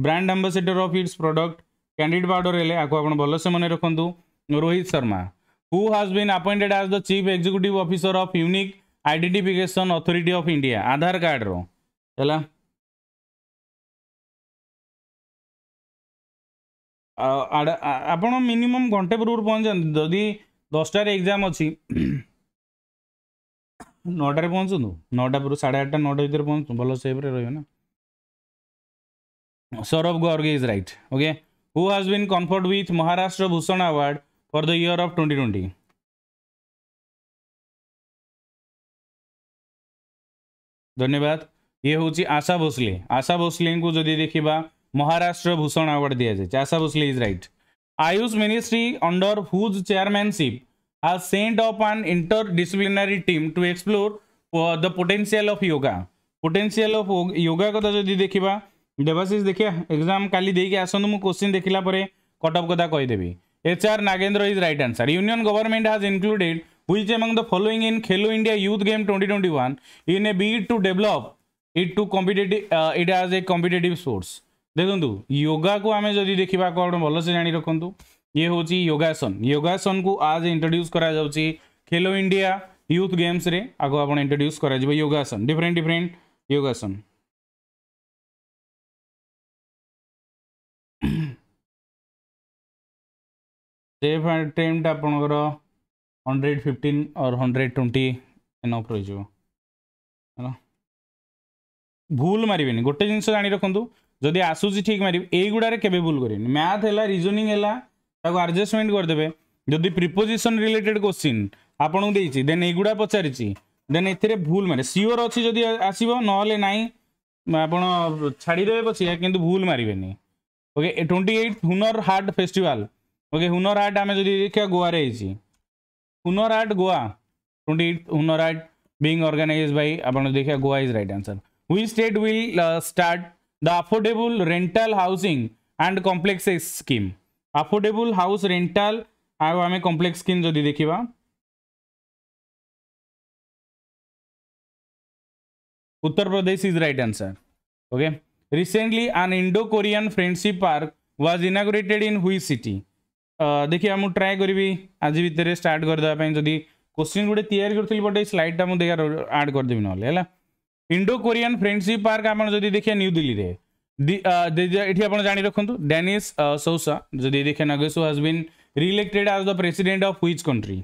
brand ambassador of its product candid powder ହେଲେ ଆକୁ ଆପଣ ଭଲସେ ମନେ ରଖନ୍ତୁ Rohit Sharma who has been appointed as the chief executive officer of unique identification authority of India Aadhaar କାର୍ଡ଼ର ହେଲା ଆପଣ ମିନିମମ୍ ଘଣ୍ଟେ ପୂର୍ବରୁ ପହଞ୍ଚନ୍ତୁ ଯଦି ଦଶଟାରେ ଏକ୍ଜାମ୍ ଅଛି ନଅଟାରେ ପହଞ୍ଚନ୍ତୁ ନଅଟା ପୂର୍ବରୁ ସାଢ଼େ ଆଠଟା ନଅଟା ଭିତରେ ପହଞ୍ଚନ୍ତୁ ଭଲ ସେଫ୍ରେ ରହିବ ନା Saurabh Garg is right okay who has been conferred with Maharashtra Bhushan award for the year of twenty twenty ଧନ୍ୟବାଦ ଇଏ ହେଉଛି ଆଶା ଭୋସଲେ ଆଶା ଭୋସଲେଙ୍କୁ ଯଦି ଦେଖିବା महाराष्ट्र भूषण अवार्ड दिया जाए Asha Bhosle is right AYUSH ministry under whose chairmanship has sent of an inter disciplinary team to explore the potential of yoga potential of yoga कथा जो देखा देवाशीष देखिए एग्जाम का देखिए आसन मुझ क्वेश्चन देख ला कटअप कथा कहीदेवि H R Nagendra is right answer union government has included which among the following in Khelo India youth game twenty twenty one in a bid to develop it to compete it as a competitive sports देखु योगा को आम जब देखा भल से जाणी रखु ये हूँ योगासन योगासन को आज इंट्रोड्यूस कर खेलो इंडिया यूथ गेम्स रे आगो आप इंट्रोड्यूस करा कर योगासन डिफरेंट डिफरेंट योगासन टेम्ट आप हंड्रेड फिफ्टीन और हंड्रेड ट्वेंटी एन अफ रही भूल मारे गोटे जिनस जा रखुदूँ যদি ଆସୁଛି ଠିକ୍ ମାରିବେ ଏଇଗୁଡ଼ାରେ କେବେ ଭୁଲ କରିବେନି ମ୍ୟାଥ୍ ହେଲା ରିଜନିଂ ହେଲା ତାକୁ ଆଡ଼ଜଷ୍ଟମେଣ୍ଟ କରିଦେବେ ଯଦି ପ୍ରିପୋଜିସନ୍ ରିଲେଟେଡ୍ କୋଶ୍ଚିନ୍ ଆପଣଙ୍କୁ ଦେଇଛି ଦେନ୍ ଏଇଗୁଡ଼ା ପଚାରିଛି ଦେନ୍ ଏଥିରେ ଭୁଲ ମାରେ ସିଓର ଅଛି ଯଦି ଆସିବ ନହେଲେ ନାହିଁ ଆପଣ ଛାଡ଼ିଦେବେ ପଛେ କିନ୍ତୁ ଭୁଲ ମାରିବେନି okay twenty eight Hunar Haat festival okay Hunar Haat ଆମେ ଯଦି ଦେଖିବା ଗୋଆରେ ହେଇଛି Hunar Haat Goa twenty eight Hunar Haat being organise by ଆପଣ ଦେଖିବା Goa is right answer which state will start the affordable rental housing and complex scheme affordable house rental आम complex scheme जदि देखा Uttar Pradesh is right answer okay recently an Indo Korean friendship park was inaugurated in which city देखिए मुझे ट्राए करी आज भितर स्टार्ट करदेपी जदि क्वेश्चन गुटे या बटे स्लैडटा मुझे आड करदेवि ना है इंडो कोरियान फ्रेंडसीप पार्क आप देखिए न्यू दिल्ली रेठी आप जा रखु डैनिस सौसा जदि देखिए नगेसो हाज been reelected as the president of which country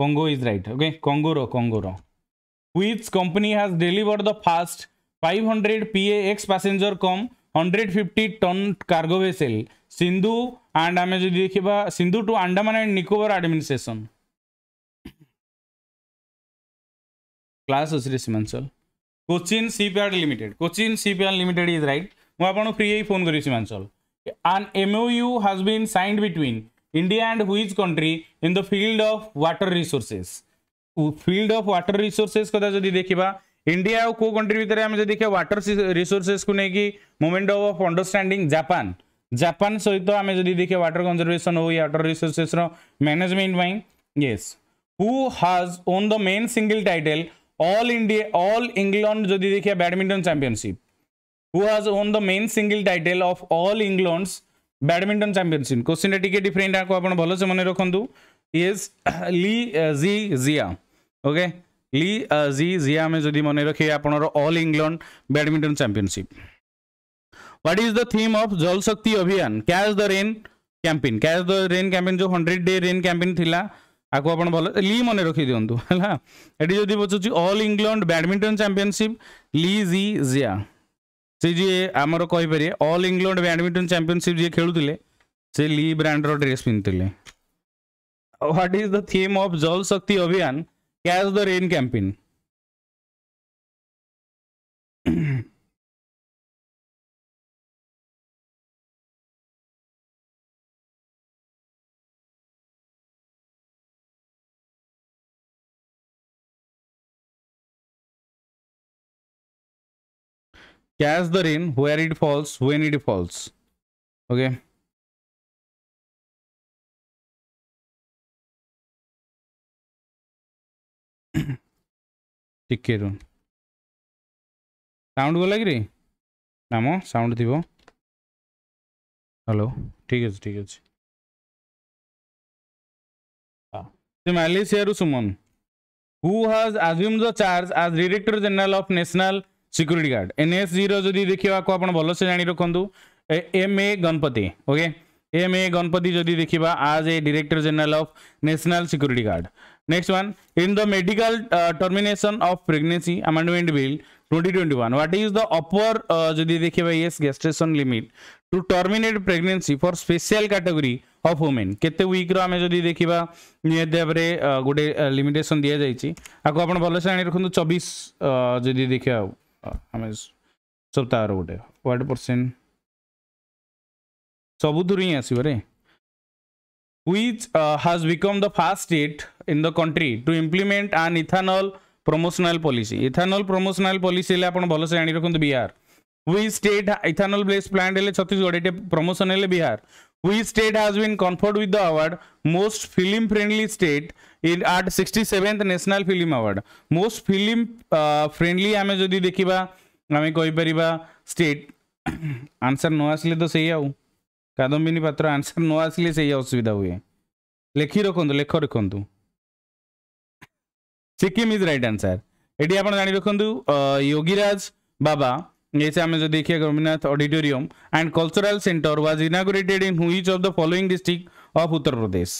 Congo is right okay कंगोर कंगोर which company has delivered the first 500 hundred P X passenger cum 150 fifty ton cargo vessel Sindhu and आम जो देखा Sindhu to Andaman and Nicobar administration class अच्छे सीमांचल Cochin shipyard limited Cochin shipyard limited is right मुझे फ्री ही फोन कर सीमांचल and MoU has been signed between India and which country in the field of water resource field of water resources क्या जब देखा इंडिया और को कंट्री भितर देखिए व्टर रिसोर्सेस को लेकिन मुमेंट अफ अंडरस्टाँंग जापान জাপান সহিত আমি যদি দেখি ওয়াটার কনজরভেশন ও ওয়াটার রিসোর্সেসর ম্যানেজমেন্ট পাই yes who has won the men single title all India all England যদি দেখি badminton championship who has won the men single title of all England's badminton championship কোশ্চিনটা টিকে ডিফরেন্ট আকু আপনার ভালসে মনে রাখতু is Lee Zii Jia okay Lee Zii Jia আমি যদি মনে রাখি আপনার all England badminton championship what is the theme of Jal Shakti Abhiyan catch the rain campaign catch the rain campaign जो हंड्रेड डे रेन कैंपेन थिला ଆକୁ ଆପଣ ଭଲ ଲି ମନେ ରଖି ଦିଅନ୍ତୁ ହେଲା ଏଠି ଯଦି ପଚାରୁଛି all England badminton championship Lee Zii Jia ସେ ଯିଏ ଆମର କହିପାରିବେ ଅଲ୍ ଇଂଲଣ୍ଡ ବ୍ୟାଡ଼ମିଣ୍ଟନ ଚାମ୍ପିଅନସିପ୍ ଯିଏ ଖେଳୁଥିଲେ ସେ ଲି ବ୍ରାଣ୍ଡର ଡ୍ରେସ୍ ପିନ୍ଧିଥିଲେ what is the theme of Jal Shakti Abhiyan catch the rain campaign catch the rain where it falls when it falls okay टिके साउंड गला कि नाम साउंड थी हेलो ठीक है ठीक है हाँ। से Suman who has assumed the charge as director general of national security guard N S जीरो जदि देखा आप भलसे जाणी रखु M A Ganapathy okay M A Ganapathy जदि देखा as a director general of national security guard next one in the medical termination of pregnancy amendment bill 2021 what is the upper जदि देखा yes gestation limit to terminate pregnancy for special category of women केते वीक रो आमे जदि देखिबा नियत गोटे लिमिटेसन दि जाइची आको भलसे आनी रखंतु 24 जदि देखिबा ଆମେ ସବୁ ତାର ଗୋଟେ ୱାର୍ଡ ପରସେଣ୍ଟ ସବୁଥିରୁ ହିଁ ଆସିବ ରେ which uh, has become the first state in the country to implement an ethanol promotional policy. Ethanol promotional policy ले अपन भलसे जानी रखुन Bihar. Which state ethanol based plant ले छत्तीसगढ़ एटे promotion ले Bihar. Which state has been conferred with the award most film friendly state it at sixty seventh national film award most film friendly ଆମେ ଯଦି ଦେଖିବା ଆମେ କହିପାରିବା ଷ୍ଟେଟ୍ ଆନ୍ସର୍ ନ ଆସିଲେ ତ ସେଇ ଆଉ କାଦମ୍ବିନୀ ପାତ୍ର ଆନ୍ସର୍ ନ ଆସିଲେ ସେଇ ଅସୁବିଧା ହୁଏ ଲେଖି ରଖନ୍ତୁ ଲେଖ ରଖନ୍ତୁ ସିକିମ୍ ଇଜ୍ ରାଇଟ୍ ଆନ୍ସର୍ ଏଠି ଆପଣ ଜାଣି ରଖନ୍ତୁ ୟୋଗୀରାଜ ବାବା जैसे आम जो देखिए Gopinath auditorium and cultural centre was inaugurated in which of the following district of Uttar Pradesh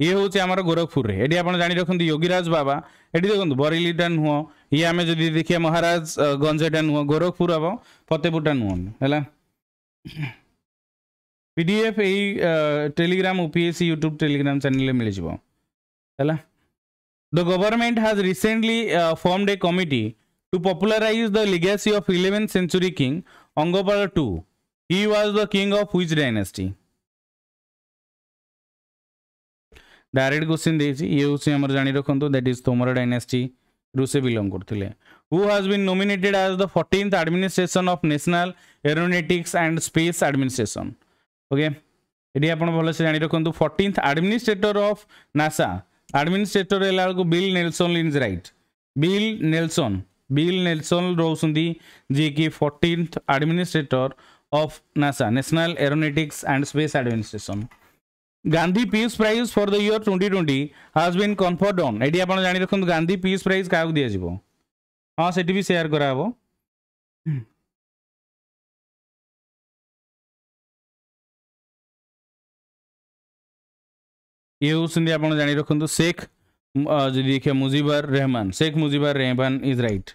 ये हूँ आम गोरखपुर ये आज जाणी रखते योगीराज बाबा ये देखो बरेलीटा नुह ये आम जदि देखिए महाराज गंजेटा नुह गोरखपुर हम फतेपुरटा नुहन है पीडीएफ यही Telegram OPSC YouTube Telegram channel मिल है The government has recently uh, formed a committee to popularize the legacy of 11th century king Angapala II. He was the king of which dynasty? Direct question দিয়েছি ইয়ে হচ্ছে আমার জানি রাখন্তু দ্যাট ইজ তোমরা ডাইনাস্টি রু সে বিলং করুলে who has been nominated as the fourteenth administration of national aeronautics and space administration okay এটি আপনার ভালসে জানি রাখন্তু fourteenth administrator of NASA administrator ହେଲା ବେଳକୁ Bill Nelson is right Bill Nelson Bill Nelson ରହୁଛନ୍ତି ଯିଏକି fourteenth administrator of NASA national aeronautics and space administration Gandhi peace prize for the year twenty twenty has been conferred on ये आप जाणी रखु गांधी पीस प्राइज क्या दिज्व हाँ से भी सेयार कराव ये हूँ आप जाणी रखु शेख देखिए Mujibur Rahman Sheikh Mujibur Rahman is right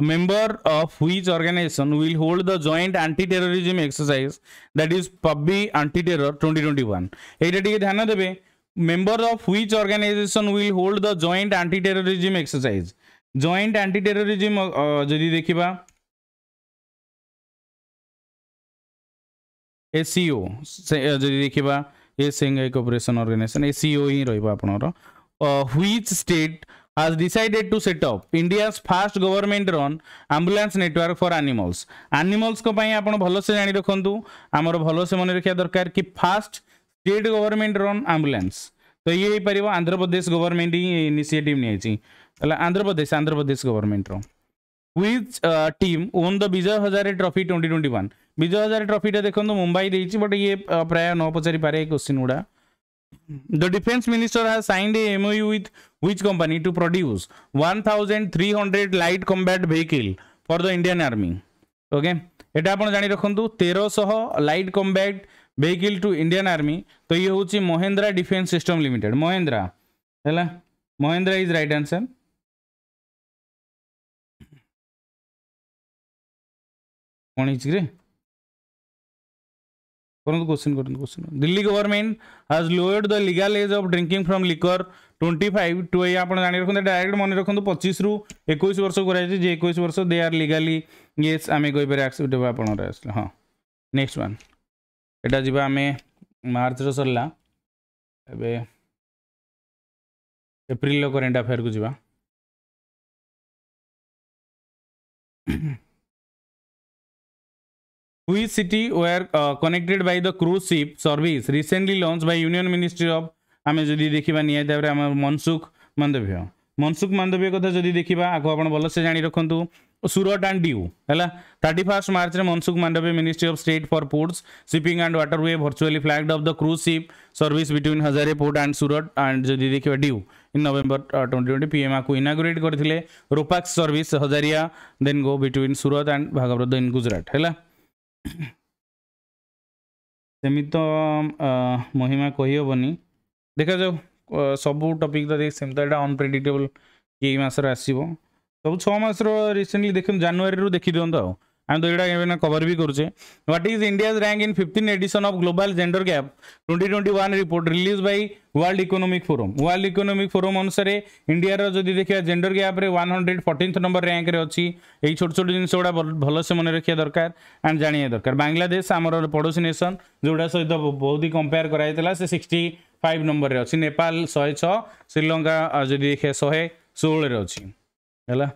member of which organization will hold the joint anti-terrorism exercise that is pubby anti-terror 2021 eita টিকে dhyan debe member of which organization will hold the joint anti-terrorism exercise joint anti-terrorism jodi dekhiba SCO जी देखा ए सेंघाई कोऑपरेशन ऑर्गेनाइजेशन एसीओ ही रहा आपनर which state has decided to set up India's first government run ambulance network for animals. Animals को पाई आपनों भलो से जानि रखंतु आमरो भलो से मने रखिया दरकार कि first state government-run ambulance. तो ये ही पार आंध्र प्रदेश government ही इनिशिएटिव नहीं आंध्र प्रदेश आंध्र प्रदेश गवर्नमेंट रो which team won the Vijay Hazare trophy twenty twenty one Vijay Hazare ট্রফিটা দেখুন মুম্বাই দিয়েছি বট ইয়ে The defense minister has signed a MOU with which company to produce 1300 light combat vehicle for the Indian army. Okay. এটা আপনার জানি রাখন্তু 1300 light combat vehicle to Indian army তো ইয়ে হচ্ছে Mahindra defence system limited Mahindra হ্যাঁ মহেন্দ্রা ইজ রাইট আনসার কোণ হয়েছে রে करो क्वेश्चन करो question Delhi government has lowered the legal age of drinking from liquor twenty five to a आप जाणी रखते डायरेक्ट मन रखते पचिश रु एक वर्ष कराई जे एक वर्ष दे आर लिगाली ये आम कहीपर आक्सेप्टेबल आपंकर आस हाँ नेक्स्ट वन यहाँ जी आम मार्चर सरला एप्रिल करेन्ट अफेयर को जी which city were uh, connected by the cruise ship service recently launched by union ministry of ଆମେ ଯଦି ଦେଖିବା ନିହାତି ଭାବରେ ଆମ ମନସୁଖ ମାନ୍ଦବ୍ୟ ମନସୁଖ ମାନ୍ଦବ୍ୟ କଥା ଯଦି ଦେଖିବା ଆକୁ ଆପଣ ଭଲସେ ଜାଣି ରଖନ୍ତୁ ସୁରଟ ଆଣ୍ଡ ଡିୟୁ ହେଲା ଥାର୍ଟି ଫାର୍ଷ୍ଟ ମାର୍ଚ୍ଚରେ Mansukh Mandaviya ministry of state for ports shipping and waterway virtually flagged off the cruise ship service between Hazira port and Surat and ଯଦି ଦେଖିବା Diu in November twenty twenty PM ଆକୁ ଇନାଗୁରେଟ୍ କରିଥିଲେ ropax service Hazira then go between Surat and ଭାଗବତ ଇନ୍ ଗୁଜରାଟ ହେଲା ସେମିତି ତ ମହିମା କହିହେବନି ଦେଖାଯାଉ ସବୁ ଟପିକ୍ ତ ସେମିତି ତ ଏଇଟା ଅନ୍ପ୍ରେଡ଼ିକ୍ଟେବୁଲ୍ କେଇ ମାସରେ ଆସିବ ସବୁ ଛଅ ମାସର ରିସେଣ୍ଟଲି ଦେଖନ୍ତୁ ଜାନୁଆରୀରୁ ଦେଖିଦିଅନ୍ତୁ ଆଉ আমি দুইটা কেন কভার বি করছে what is India's rank in fifteen edition of global gender gap twenty twenty one report release by world economic forum world economic forum অনুসারে ইন্ডিয়ার যদি দেখা জেন্ডর গ্যাপ্রে ওয়ান হন্ড্রেড ফর্টিন্ଥ নম্বর র্যাঙ্করে অছি এই ছোট ছোট জিনিস গুড়া ভালসে মনে রাখিয়া দরকার আন্ড জাঁয়া দরকার বাংলাদেশ আমার পড়োশী নেসন যেগুলা সহ বহুত কম্পেয়ার করা হয়েছিল সে সিক্সটি ফাইভ নম্বরের অছি নেপাল শহে ছ শ্রীলঙ্কা যদি দেখে শহে ষোহলের অছি ହେଲା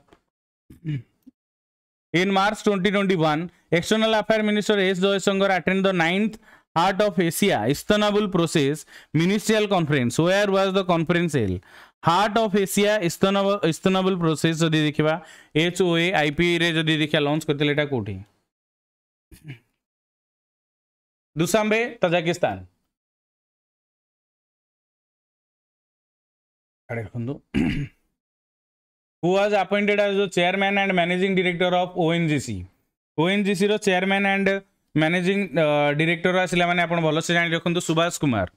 In March 2021, External Affairs Minister S. Jaishankar attended the ninth Heart of Asia Istanbul Process Ministerial Conference. Where was the conference held? Heart of Asia Istanbul process जदि देखा एच ओ ए आईपीए रे जदि देखा लॉन्च करते एटा कोठी दुसांबे तजाकिस्तान आड़े देखो who was appointed as the chairman and managing director of ONGC. ONGC रो chairman and managing uh, director आसले माने आपण भलसे जान रखन तो सुभाष कुमार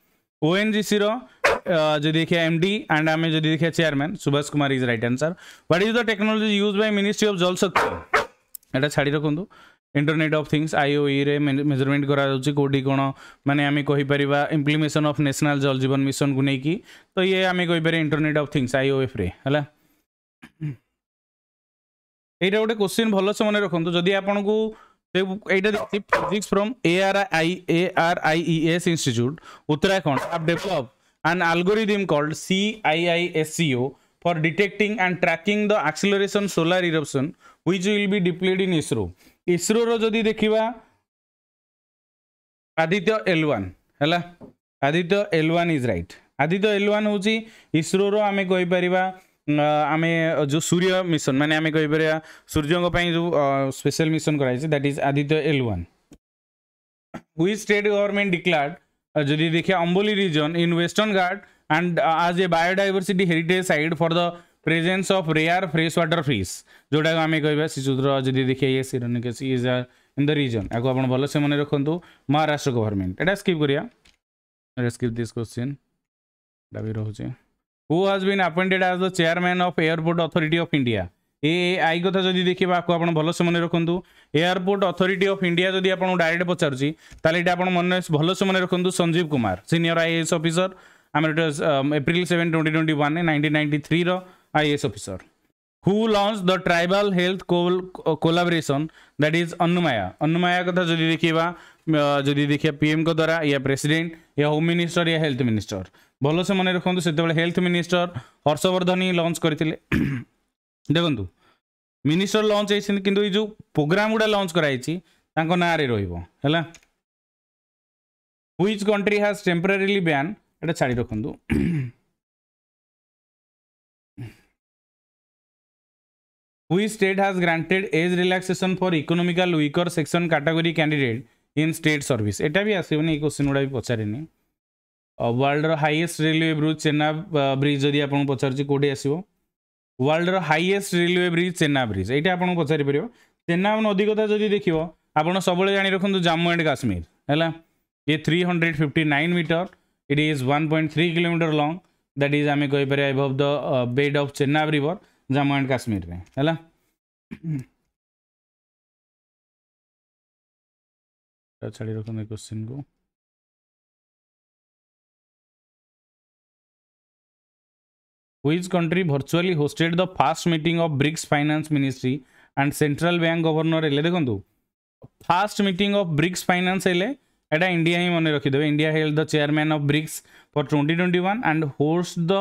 ONGC रो जे देखे एमडी एंड आमे जे देखे chairman Subhash Kumar is right answer what is the technology used by ministry of Jal Shakti एटा छाडी रखन इंटरनेट ऑफ थिंग्स आईओई रे मेजरमेंट करा जाउची कोडी कोनो माने आमे कहि परबा इंप्लीमेशन ऑफ नेशनल जल जीवन मिशन गुनेकी तो ये आमे कहि परे इंटरनेट ऑफ थिंग्स आईओएफ रे हला এইটা গোটে কোশ্চিন ଭଲସେ ମନେ ରଖନ୍ତୁ ଯଦି ଆପଣଙ୍କୁ এইটা দেখছি physics from AR I AR I E S institute Uttarakhand have develop an algorithm called C I I S CO for detecting and tracking the acceleration solar eruption which will be deployed in ISRO ইসরোর যদি দেখা আদিত্য এল ওয়ান হ্যাঁ Aditya L one is right Aditya L one হচ্ছে ইসরোর আমি কইপারিবা आम जो सूर्य मिशन माने आम कहीपर सूर्य जो स्पेशल मिशन कराई that is Aditya L one which state government declared जदि देखिए Amboli region in western Ghat and as a biodiversity heritage site for the presence of rare fresh water fish जोटा आम कह शिशुद्र जी देखिए ये सीरनिकेस is a in the region या आप भले से मन रखु महाराष्ट्र गवर्नमेंट एटा स्कीप करिया स्कीप दिस क्वेश्चन भी रोचे হু হাজ বিন আপয়েন্টেড আজ the chairman of airport authority of India A I কথা যদি দেখবা আকু আপনার ভালসে মনে রাখতু এয়ারপোর্ট অথরিটি অফ ইন্ডিয়া যদি আপনার ডাইরেক্ট পচারুছি তাহলে এটা আপনার মনে ভালসে মনে রাখতু Sanjeev Kumar senior IAS officer আমার এটা এপ্রিল সেভেন টোয়েন্টি টোয়েন্টি ওয়ানে নাইনটিন নাইনটি থ্রির IAS officer who launch the tribal health collaboration that is Anumaya Anumaya কথা যদি দেখবা যদি देखिए पीएम को द्वारा या प्रेसिडेंट या होम मिनिस्टर या हेल्थ मिनिस्टर ଭଲସେ ମନେ ରଖନ୍ତୁ ସେତେବେଳେ ହେଲ୍ଥ ମିନିଷ୍ଟର ହର୍ଷବର୍ଦ୍ଧନ ହିଁ ଲଞ୍ଚ କରିଥିଲେ ଦେଖନ୍ତୁ ମିନିଷ୍ଟର ଲଞ୍ଚ ହେଇଛନ୍ତି କିନ୍ତୁ ଏଇ ଯେଉଁ ପ୍ରୋଗ୍ରାମ ଗୁଡ଼ା ଲଞ୍ଚ କରାଯାଇଛି ତାଙ୍କ ନାଁରେ ରହିବ ହେଲା which country has temporarily ban এটা ছাড়ি রাখুন which state has granted age relaxation for economical weaker section category candidate in state service এটা বি আসবে এই কোশ্চিন গুড়া বি পচারেনি ୱାର୍ଲଡର highest railway bridge Chenab bridge ଯଦି ଆପଣଙ୍କୁ ପଚାରୁଛି କେଉଁଠି ଆସିବ ୱାର୍ଲଡର highest railway bridge Chenab bridge ଏଇଟା ଆପଣଙ୍କୁ ପଚାରିପାରିବ ଚେନ୍ନା ନଦୀ କଥା ଯଦି ଦେଖିବ ଆପଣ ସବୁବେଳେ ଜାଣି ରଖନ୍ତୁ ଜାମ୍ମୁ ଆଣ୍ଡ କାଶ୍ମୀର ହେଲା ये three hundred fifty nine metre it is one point three kilometre long that is आम कहीपर above the bed of Chenab river Jammu and Kashmir में है छाड़ी रखते क्वेश्चन को which country virtually hosted the first meeting of BRICS finance ministry and central bank governor ହେଲେ ଦେଖନ୍ତୁ first meeting of BRICS finance ହେଲେ এটা ইন্ডিয়া ହିଁ ମନେ ରଖିଦେବେ India held the chairman of BRICS for twenty twenty one and host the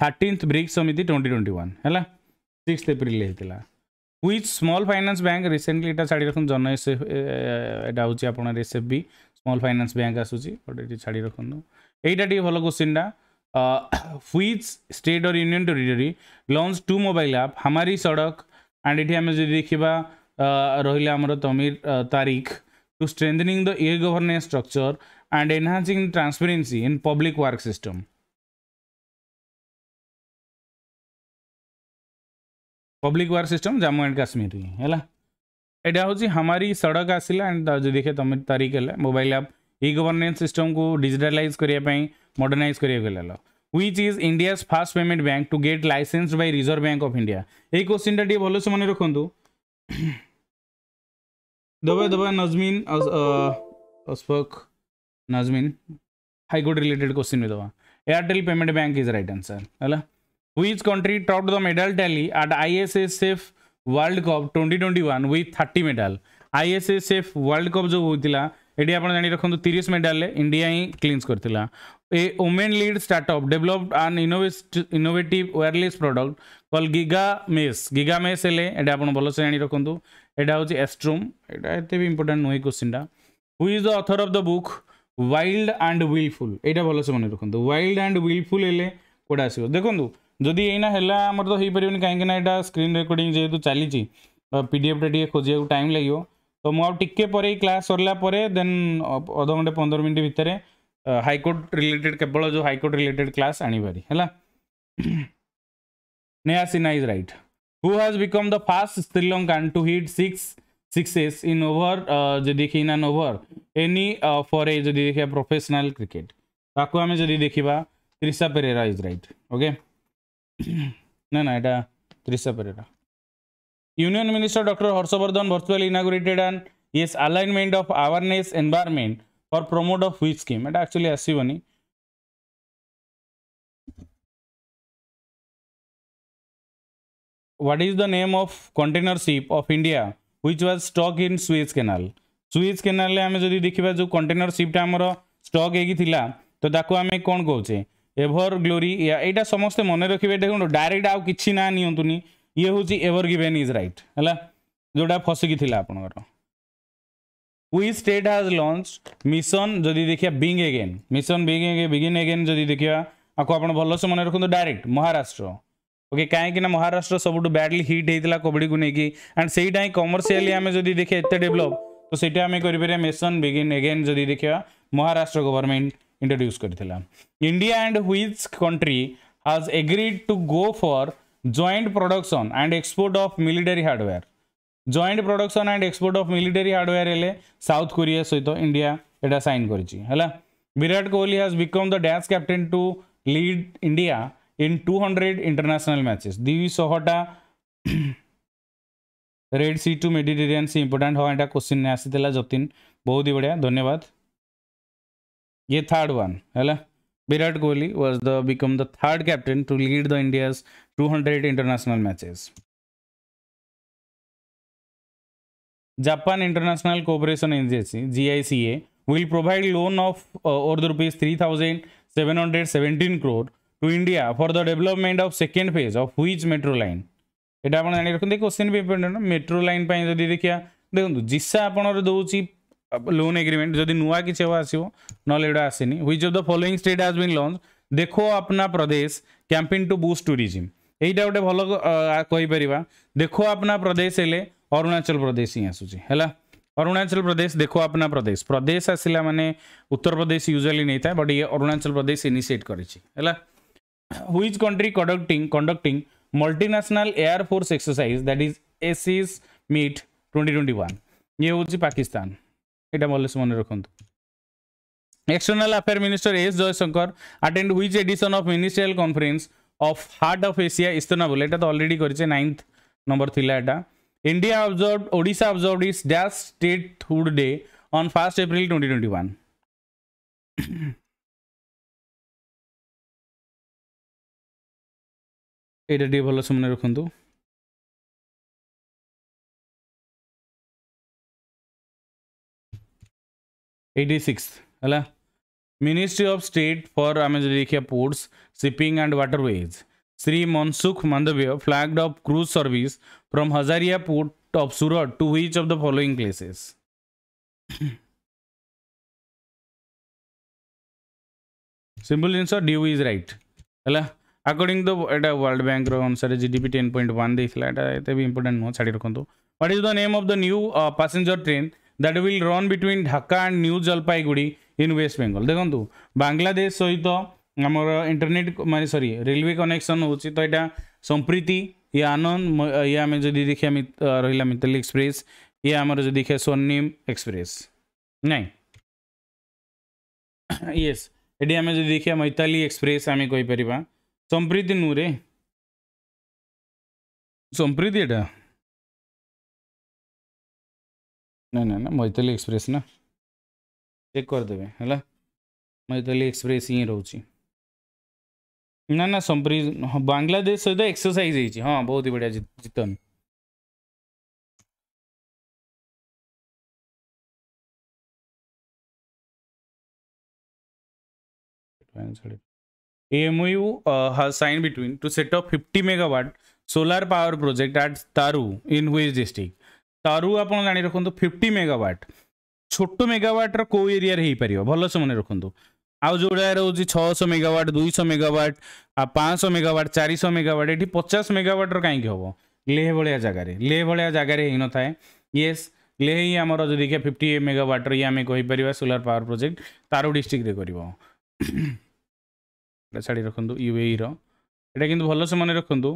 thirteenth BRICS summit twenty twenty one ହେଲା ସିକ୍ସଥ ଏପ୍ରିଲ ହେଇଥିଲା with small finance bank recently ଏଇଟା ଛାଡ଼ି ରଖନ୍ତୁ ଜନ ଏସ୍ ଏଇଟା ହେଉଛି ଆପଣଙ୍କର S F B small finance bank ଆସୁଛି ଗୋଟେ ଏଠି ଛାଡ଼ି ରଖନ୍ତୁ ଏଇଟା ଟିକେ ଭଲ କୋଶ୍ଚିନ୍ଟା फ्विच स्टेट और union territory launch to mobile app Hamari सड़क एंड ये आम जो देखा रही आम तमीर तारीख to strengthening the e governance structure and enhancing transparency in public work system public work system Jammu and Kashmir है यहाँ हमारी सड़क आसला एंड देखिए तमीर तारीख है मोबाइल आप ई गवर्नेंस सिस्टम को डिजिटालाइज करने मडर्णाइज कर which is India fast payment bank to get licence by reserve bank of India ये क्वेश्चन टाइम भल से मन रखुद दबा दबा नजमीन अस्फक नजमीन हाईकोर्ट रिलेटेड क्वेश्चन भी दबा Airtel payment bank is right answer है which country top the medal tally at I world cup twenty with thirty medal I world cup जो होता এটি আপনার জাঁ রাখুন তিরিশ মেডালে ইন্ডিয়া হি ক্লিনস করেছিল a women led startup developed an innovative wireless product call GigaMesh GigaMesh হলে এটা আপনার ভালসে জাঁ রাখুন এটা হচ্ছে এস্ট্রোম এটা এত বি ইম্পর্টাট নুহে কোশ্চিনটা who is the author of the book wild and wilful এইটা ভালসে মনে রাখুন ওয়াইল্ড আন্ড উইলফুল হলে কোটা আসবে দেখুন যদি এইনা হেলা আমার তো হয়ে পারবেনি কাইকি না এটা স্ক্রিন রেকর্ডিং যেহেতু চালিছি পিডিএফটা টিকিয়ে খোঁজা টাইম লাগবে तो मुझे पर क्लास सरला देन अध घंटे पंद्रह मिनट भितर हाइकोर्ट रिलेटेड केवल जो हाइकोर्ट रिलेटेड क्लास आनीपारी है right who has become the first Sri Lankan to hit six sixes in over जी देखे in an over any for a जी देखा प्रफेसनाल क्रिकेट ताको आम जब देखा त्रिशा पेरेरा इज रईट ओके ना ना यहाँ Trisha Pereira Union Minister Dr. Harshavardhan virtually inaugurated an yes alignment of awareness environment for promote of which scheme. It actually asivani. What is the name of container ship of India which was stuck in Suez Canal? Suez Canal ले हमें जो दी देखिए जो container ship टा हमारा stuck एक ही थिला तो दाखो हमें कौन कोचे? Ever Glory या इटा समस्ते मने रखिए देखो डायरेक्ट आउ किच्छी ना नहीं होतुनी ये हूँ एवर गिवेन इज रईट है जोटा फसिकी आपर we state has lunch mission जदि देखिए Bing eigen mission Bing एगे begin eigen जदि देखा आपको आप भलसे मन रखुद डायरेक्ट महाराष्ट्र ओके कहीं महाराष्ट्र सब बैडली हिट होता कबड्डी को लेकिन एंड से ही जो देखिए एत डेभलप तो सही आम कर मिशन बिगिन एगेन जो देखा महाराष्ट्र गवर्नमेंट इंट्रोड्यूस कर India and which country has agreed to go for joint production and export of military hardware joint production and export of military hardware ହେଲେ south korea ସହିତ india ଏଟା sign କରିଛି ହେଲା virat kohli has become the dash captain to lead india in 200 international matches 200 ଟା red sea to Mediterranean sea important हाँ यहाँ क्वेश्चन आसी जतिन बहुत ही बढ़िया धन्यवाद ये थर्ड वन है Virat Kohli was the become the third captain to lead the India's 200 international matches Japan International Cooperation Agency (GICA) will provide loan of uh, or the rupees 3717 crore to India for the development of second phase of which metro line এটা আপনারা জানি রাখুন দেখুন কোশ্চেন পেপার মেট্রো লাইন পাই যদি দেখিয়া দেখুন জিসা আপনার দৌছি লোন এগ্রিমেন্ট যদি নূয়া কিছু আসব নহলে এটা আসেনি which of the following state has been launch দেখো আপনা Pradesh campaign to boost tourism यहाँ गोटे भल कहपर देखो अपना प्रदेश हेल्ले अरुणाचल प्रदेश ही आसूला अरुणाचल प्रदेश देखो अपना प्रदेश प्रदेश आसला मानने उत्तर प्रदेश यूजुआली नहीं था बट ये अरुणाचल प्रदेश इनिसीएट करज country conducting conducting multinational air force exercise that is S meet twenty ये हूँ पाकिस्तान यहाँ भले से मन रखु external affair minister S Jaishankar आटेड which edition of ministerial conference of heart of Asia ইস্তনা বলে এটা তো অলরেডি করেছে নাইন্থ নম্বর লা এটা India observe Odisha observe is dash state hood day on first April twenty twenty one এটা টিকে ভালসে মনে রাখতু এইটি সিক্স হ্যাঁ Ministry of State for Amazonia Ports, Shipping and Waterways. Sri Monsukh Mandavya flagged off cruise service from Hazaria Port of Surat to each of the following places? Simple answer, DU is right. Hello? According to the World Bank, report, GDP 10.1, that is important. What is the name of the new uh, passenger train that will run between Dhaka and New Jalpaiguri? In West Bengal ଦେଖନ୍ତୁ ବାଂଲାଦେଶ ସହିତ ଆମର ଇଣ୍ଟରନେଟ୍ ମାନେ ସରି ରେଲୱେ କନେକ୍ସନ୍ ହେଉଛି ତ ଏଇଟା ସମ୍ପ୍ରୀତି ଇଏ ଆନନ୍ଦ ଇଏ ଆମେ ଯଦି ଦେଖିବା ରହିଲା ମିତାଲି ଏକ୍ସପ୍ରେସ୍ ଇଏ ଆମର ଯଦି ଦେଖିବା ସ୍ୱର୍ଣ୍ଣିମ ଏକ୍ସପ୍ରେସ୍ ନାଇଁ ୟେସ୍ ଏଠି ଆମେ ଯଦି ଦେଖିବା ମୈତାଲି ଏକ୍ସପ୍ରେସ୍ ଆମେ କହିପାରିବା ସମ୍ପ୍ରୀତି ନୁହେଁରେ ସମ୍ପ୍ରୀତି ଏଇଟା ନା ନା ମୈତାଲି ଏକ୍ସପ୍ରେସ୍ ନା चेक करदे है एक्सप्रेस ही रोच ना ना संप्री बांग्लादेश सहित एक्सरसाइज होती हाँ बहुत ही बढ़िया चितन MoU sign between two set up 50 megawatt solar power project at Taru in हुई डिस्ट्रिक्ट तारू आप जा रखु 50 मेगावाट छोट मेगावाटर कौ एरिया भलसे मन रखुद आज जो रोज छःश मेगावाट दुईश मेगावाट आ पाँच मेगावाट चारिश मेगावाट ये पचास मेगावाटर कहीं हम ले भाया जगार लेह भाया जगार ही न था ये लेह ही आम देखिए फिफ्टी एट मेगावाटर ये आम कहीपर solar power project Taru district कर छाड़ी रखुद यू ए रहा कि भलसे मन रखुद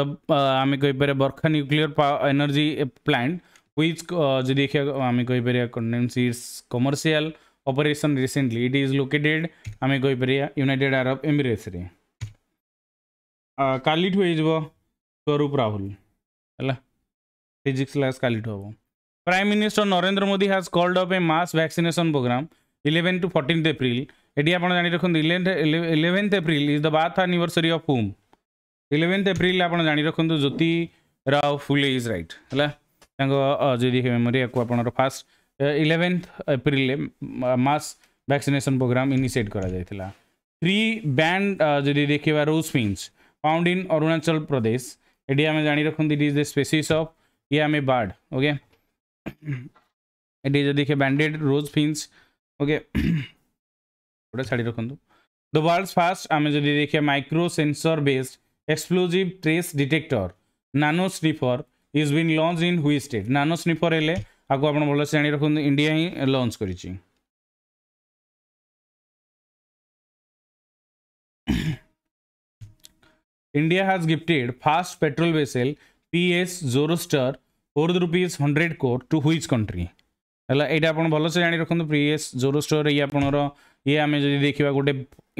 द आम कहीपर बरखा न्यूक्लीयर पा energy plant which Judicia Amigoiberia condenses commercial operation recently. It is located Amigoiberia, United Arab Emirates. କାଲିଠୁ ହେଇଯିବ ସ୍ୱରୂପ ରାହୁଲ ହେଲା ଫିଜିକ୍ସ କ୍ଲାସ୍ କାଲିଠୁ ହେବ prime minister Narendra Modi has called up a mass vaccination programme eleven to fourteenth April ଏଠି ଆପଣ ଜାଣି ରଖନ୍ତୁ eleventh April is the birth anniversary of whom eleventh April ଆପଣ ଜାଣି ରଖନ୍ତୁ ଜ୍ୟୋତିରାଓ ଫୁଲେ ଇଜ୍ ରାଇଟ୍ ହେଲା जो देखिए मेमोरी आपर first eleventh April mass vaccination programme initiate कर थ्री बैंड जदि देखा rose finches found in Arunachal Pradesh ये आम जा रखी it is the species of ये आम बार्ड ओके ये देखिए बैंडेड रोज फिंच ओके गोटे छाड़ रखु द वर्ल्ड फास्ट आम जदि देखिए micro sensor based explosive trace detector nano sniffer is been launch in which state nano sniffer ହେଲେ ଆକୁ ଆପଣ ଭଲସେ ଜାଣି ରଖନ୍ତୁ ଇଣ୍ଡିଆ ହିଁ ଲଞ୍ଚ କରିଛି India has gifted fast petrol vessel PS Zoroaster 4 rupees 100 crore to which country? ହେଲା ଏଇଟା ଆପଣ ଭଲସେ ଜାଣି ରଖନ୍ତୁ ପ୍ରିଏସ୍ ଜୋରୋଷ୍ଟୋର ଇଏ ଆପଣଙ୍କର ଇଏ ଆମେ ଯଦି ଦେଖିବା ଗୋଟେ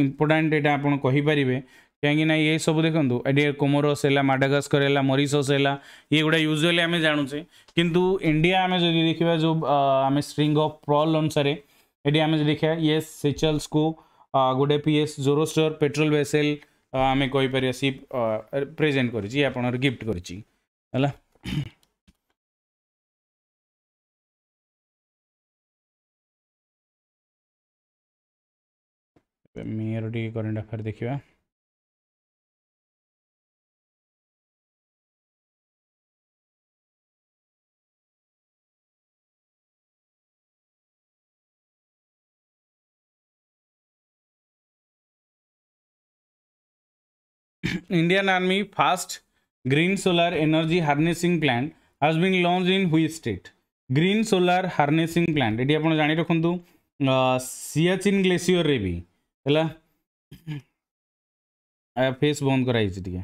ଇମ୍ପୋର୍ଟାଣ୍ଟ ଏଇଟା ଆପଣ କହିପାରିବେ कहीं ना ये सब देखो ये कोमोरस है माडागास्कर है मरीसस है ये गुड़ा यूजुआली आम जानूचे कि इंडिया आम जब देखा जो आम स्ट्रिंग अफ प्रल अनुसार ये आम देखा ये सेचल्स को गोटे P S Zoroaster patrol vessel आम कहीपर सी प्रेजेट कर गिफ्ट कर मेयर टी करेन्ट अफेयर देखा Indian Army Fast Green Solar Energy Harnessing Plant has been launched in which state? Green Solar Harnessing Plant. এটি আপনারা জানি রাখন্তু সিয়াচিন গ্লেসিয়র রে বি হেলা ফেস বন্ধ করা হয়েছে টিকে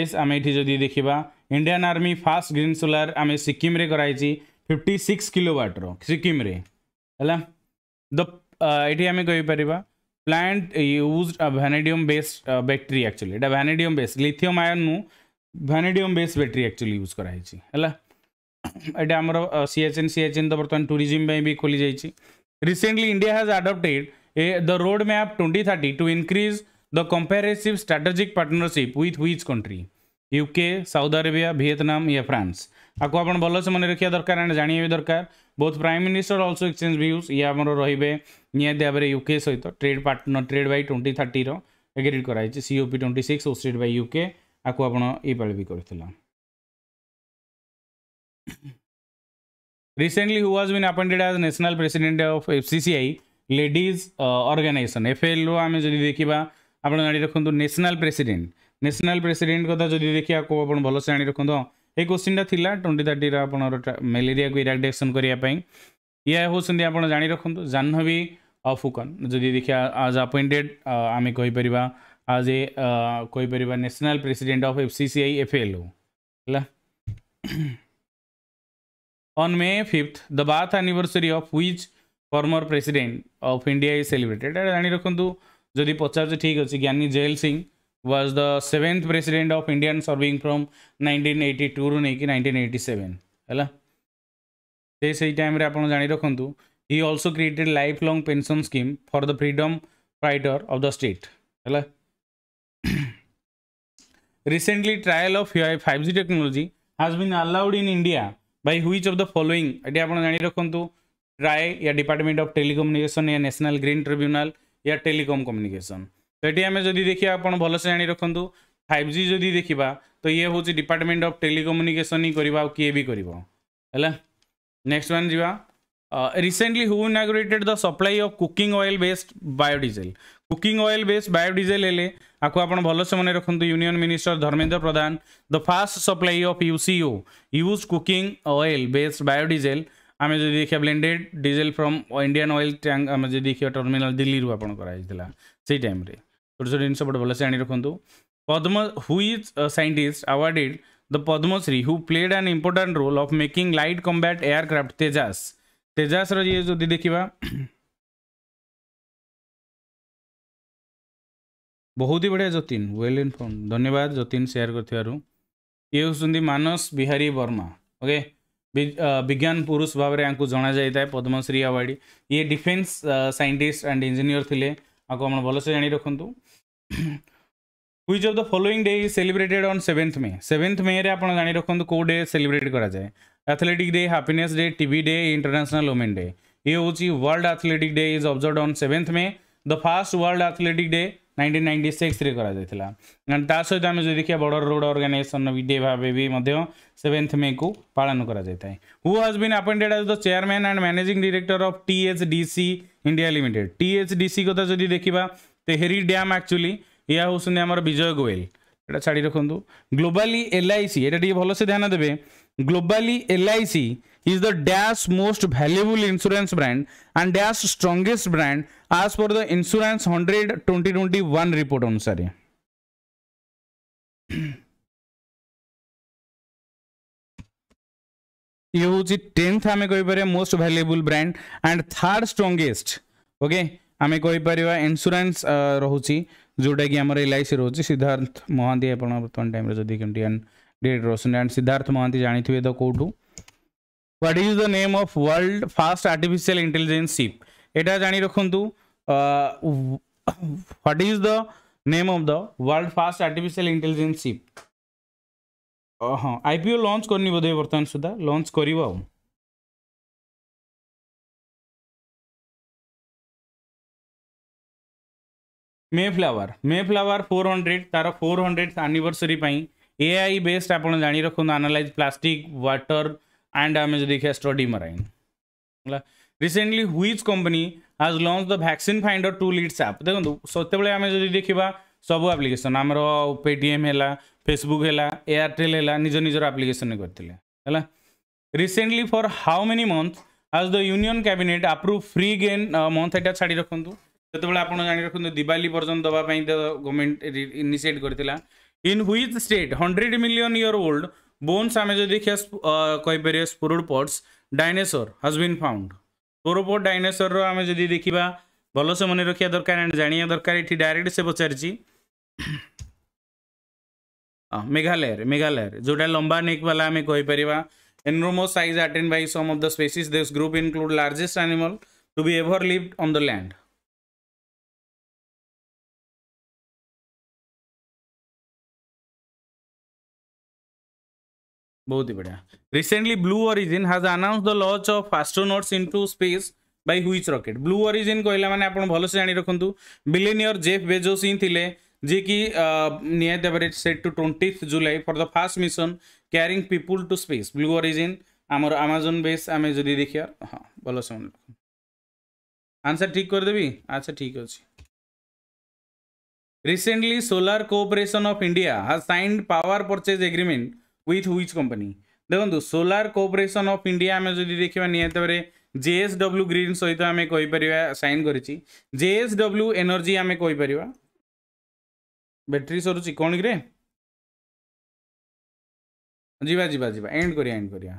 এস আমি এটি যদি দেখিবা Indian army first green solar আমি সিকিমরে করা হয়েছি ফিফটি সিক্স কিলোওয়াটর সিকিমরে ହେଲା ଦ ଏଠି ଆମେ କହିପାରିବା plant use vanadium based battery actually एटा वेनेडियम बेस्ड लिथियम आयन नु vanadium based battery actually use करा हिची हला एटा हमरो सीएचएन सीएचएन तो वर्तमान टूरिज्म में भी खोली जाई छी recently India has adopted a the road map 2030 to increase the comparative strategic partnership with which country UK south Arabia Vietnam या फ्रांस आपको आप भलसे मन रखा दरकार एंड जाणी भी दरकार both prime minister also exchange views ये आम रे निहती भाव में यूके सहित trade partner trade by twenty thirty agree कराई COP twenty six hosted by UK आपको आपल भी कर Recently, who has been appointed as national president of FCCI ladies uh, organization FL रो आमे जदि देखिबा आपण जानि रखंतु नेशनल प्रेसिडेंट नेशनल प्रेसिडेंट कथा जदि देखिया को आपण भलो से जानि रखंतु ये क्वेश्चनटा थी ट्वेंटी थर्टर आप मेलेरिया को इराडक्शन करने आप जा रखु तो, जाह्नवी अफ फुकन जदि देखिए आज आपइंटेड आम कहीपर आज ए कहीपर national president of F C C I F L on May fifth the birth anniversary of which former president of India is celebrated जा रखु जदि पचार ठीक अच्छे Gyani Zail Singh was the seventh president of India serving from 1982 to 1987. He also created a lifelong pension scheme for the freedom fighter of the state. Recently, trial of 5G technology has been allowed in India by which of the following? Try your Department of Telecommunication, your National Green Tribunal, your Telecom Communication. ସେଠି ଆମେ ଯଦି ଦେଖିବା ଆପଣ ଭଲସେ ଜାଣି ରଖନ୍ତୁ ଫାଇଭ୍ ଜି ଯଦି ଦେଖିବା ତ ଇଏ ହେଉଛି ଡିପାର୍ଟମେଣ୍ଟ ଅଫ୍ ଟେଲିକମ୍ୟୁନିକେସନ୍ ହିଁ କରିବ ଆଉ କିଏ ବି କରିବ ହେଲା ନେକ୍ସଟ ୱାନ୍ ଯିବା recently who inaugurated the supply of cooking oil based biodiesel cooking oil based biodiesel ହେଲେ ଆକୁ ଆପଣ ଭଲସେ ମନେ ରଖନ୍ତୁ union minister Dharmendra Pradhan the first supply of U C O use cooking oil based biodiesel ଆମେ ଯଦି ଦେଖିବା blended diesel from Indian oil tank ଆମେ ଯଦି ଦେଖିବା ଟର୍ମିନାଲ ଦିଲ୍ଲୀରୁ ଆପଣ କରାଯାଇଥିଲା ସେଇ ଟାଇମ୍ରେ ଛୋଟ ଛୋଟ ଜିନିଷ ଗୋଟେ ଭଲସେ ଆଣି ରଖନ୍ତୁ Padma whose scientist awarded the Padmashri who played an important role of making light combat aircraft Tejas ତେଜାସର ଯିଏ ଯଦି ଦେଖିବା ବହୁତ ହି ବଢ଼ିଆ ଯତୀନ ୱେଲ୍ ଇନଫର୍ମ ଧନ୍ୟବାଦ ଯତୀନ ସେୟାର କରିଥିବାରୁ ଇଏ ହେଉଛନ୍ତି ମାନସ ବିହାରୀ ବର୍ମା ଓକେ ବିଜ୍ଞାନ ପୁରୁଷ ଭାବରେ ୟାଙ୍କୁ ଜଣାଯାଇଥାଏ ପଦ୍ମଶ୍ରୀ ଆୱାର୍ଡ଼ ଇଏ ଡିଫେନ୍ସ ସାଇଣ୍ଟିଷ୍ଟ ଆଣ୍ଡ ଇଞ୍ଜିନିୟର ଥିଲେ ଆଉ ଆପଣ ଭଲସେ ଜାଣି ରଖନ୍ତୁ which of the following day is celebrated on seventh May seventh ମେରେ ଆପଣ ଜାଣି ରଖନ୍ତୁ କେଉଁ ଡେ ସେଲିବ୍ରେଟ୍ କରାଯାଏ athletic day happiness day TV day international women day ଇଏ ହେଉଛି world athletic day is observe on seventh May the first world athletic day nineteen ninety সিক্সরে করা তা সহিত আমি যদি দেখা বর্ডর রোড অর্গানাইজেসন ডে ভাবে বি সেভেন্থ মে কু পালন করা যাই who has been appointed as the chairman and managing director of THDC India limited THDC কথা যদি দেখা তেহেরি ড্যাম আকচুয়ালি ইয়া হচ্ছেন আমার বিজয় গোয়েল এটা ছাড়ি রাখতু গ্লোবালি এলআইসি এটা টিকি ভালসে ধ্যান দেবে globally LIC is the dash most valuable insurance brand and dash strongest brand as per the insurance 100 2021 report anusari ये हूँ टेन्थ आम कहीपर most valuable brand and third strongest okay आम कहीपर इन्सुरांस रोचे जोटा कि आम एल आई सी रोचे सिद्धार्थ महांती आप बर्तमान टाइम जदि कमी डेट रोशन एंड सिद्धार्थ महांती जानते तो कौटू what is the name of world first artificial intelligence chip यहाँ जाणी रखु uh, what is the name of the world fast artificial intelligence chip ହଁ ଆଇପିଓ ଲଞ୍ଚ କରିନି ବୋଧେ ବର୍ତ୍ତମାନ ସୁଦ୍ଧା ଲଞ୍ଚ କରିବ ଆଉ Mayflower Mayflower four hundred ତାର ଫୋର୍ ହଣ୍ଡ୍ରେଡ଼ ଆନିଭର୍ସରୀ ପାଇଁ ଏଆଇ ବେସ୍ଡ ଆପଣ ଜାଣି ରଖନ୍ତୁ ଆନାଲାଇଜ୍ ପ୍ଲାଷ୍ଟିକ୍ ୱାଟର ଆଣ୍ଡ ଆମେ ଯଦି ଦେଖିବା ଷ୍ଟଡି ମରାଇନ୍ ହେଲା recently which company has launch the vaccine finder to leads आप देखो सत्य आम जब देखा सब आप्लिकेसन आमर पेटीएम है फेसबुक है एयरटेल है निज निजर आप्लिकेसन करते recently for how many month has the union cabinet approve free grain month एटा छाड़ी रखु जो आप जानी रखते दिवाली पर्यटन दवापी तो गवर्नमेंट इनिसीएट कर in which state hundred million year old bones आम जो देखिए कहींपर स्पुर पट्स डायनेसोर हाज बीन फाउंड थोरोपोड डायनोसर आम जब देखा भल से मन रखा दरकार एंड जाना दरकार ये डायरेक्ट से पचार मेघालय मेघालय जोटा लंबा नेक्वाला आम कहीपर enormous size attained by some of the species this group include largest animal to be ever lived on the land बहुत ही बढ़िया recently Blue Origin has announce the launch of astronauts into space by which rocket Blue Origin কহিলা মানে আপনার ভালসে জাঁ রাখতু বিলিনিয়র জেফ বেজোস হি লে যে কি নিহত ভাবে set to twentieth July for the first mission carrying people to space Blue origin আমার আমাজন বেস আমি যদি দেখিবা হ্যাঁ ভালসে মনে রাখ আনসার ঠিক করেদেবি আচ্ছা ঠিক আছে recently solar cooperation of India has signed power purchase agreement with which company ଦେଖନ୍ତୁ ସୋଲାର କୋଅପରେସନ୍ ଅଫ୍ ଇଣ୍ଡିଆ ଆମେ ଯଦି ଦେଖିବା ନିହାତି ଭାବରେ ଜେଏସ୍ଡବ୍ଲ୍ୟୁ ଗ୍ରୀନ୍ ସହିତ ଆମେ କହିପାରିବା ସାଇନ୍ କରିଛି ଜେଏସ୍ଡବ୍ଲ୍ୟୁ ଏନର୍ଜି ଆମେ କହିପାରିବା ବ୍ୟାଟେରୀ ସରୁଛି କ'ଣ କିରେ ଯିବା ଯିବା ଯିବା ଏଣ୍ଡ କରିବା ଏଣ୍ଡ କରିବା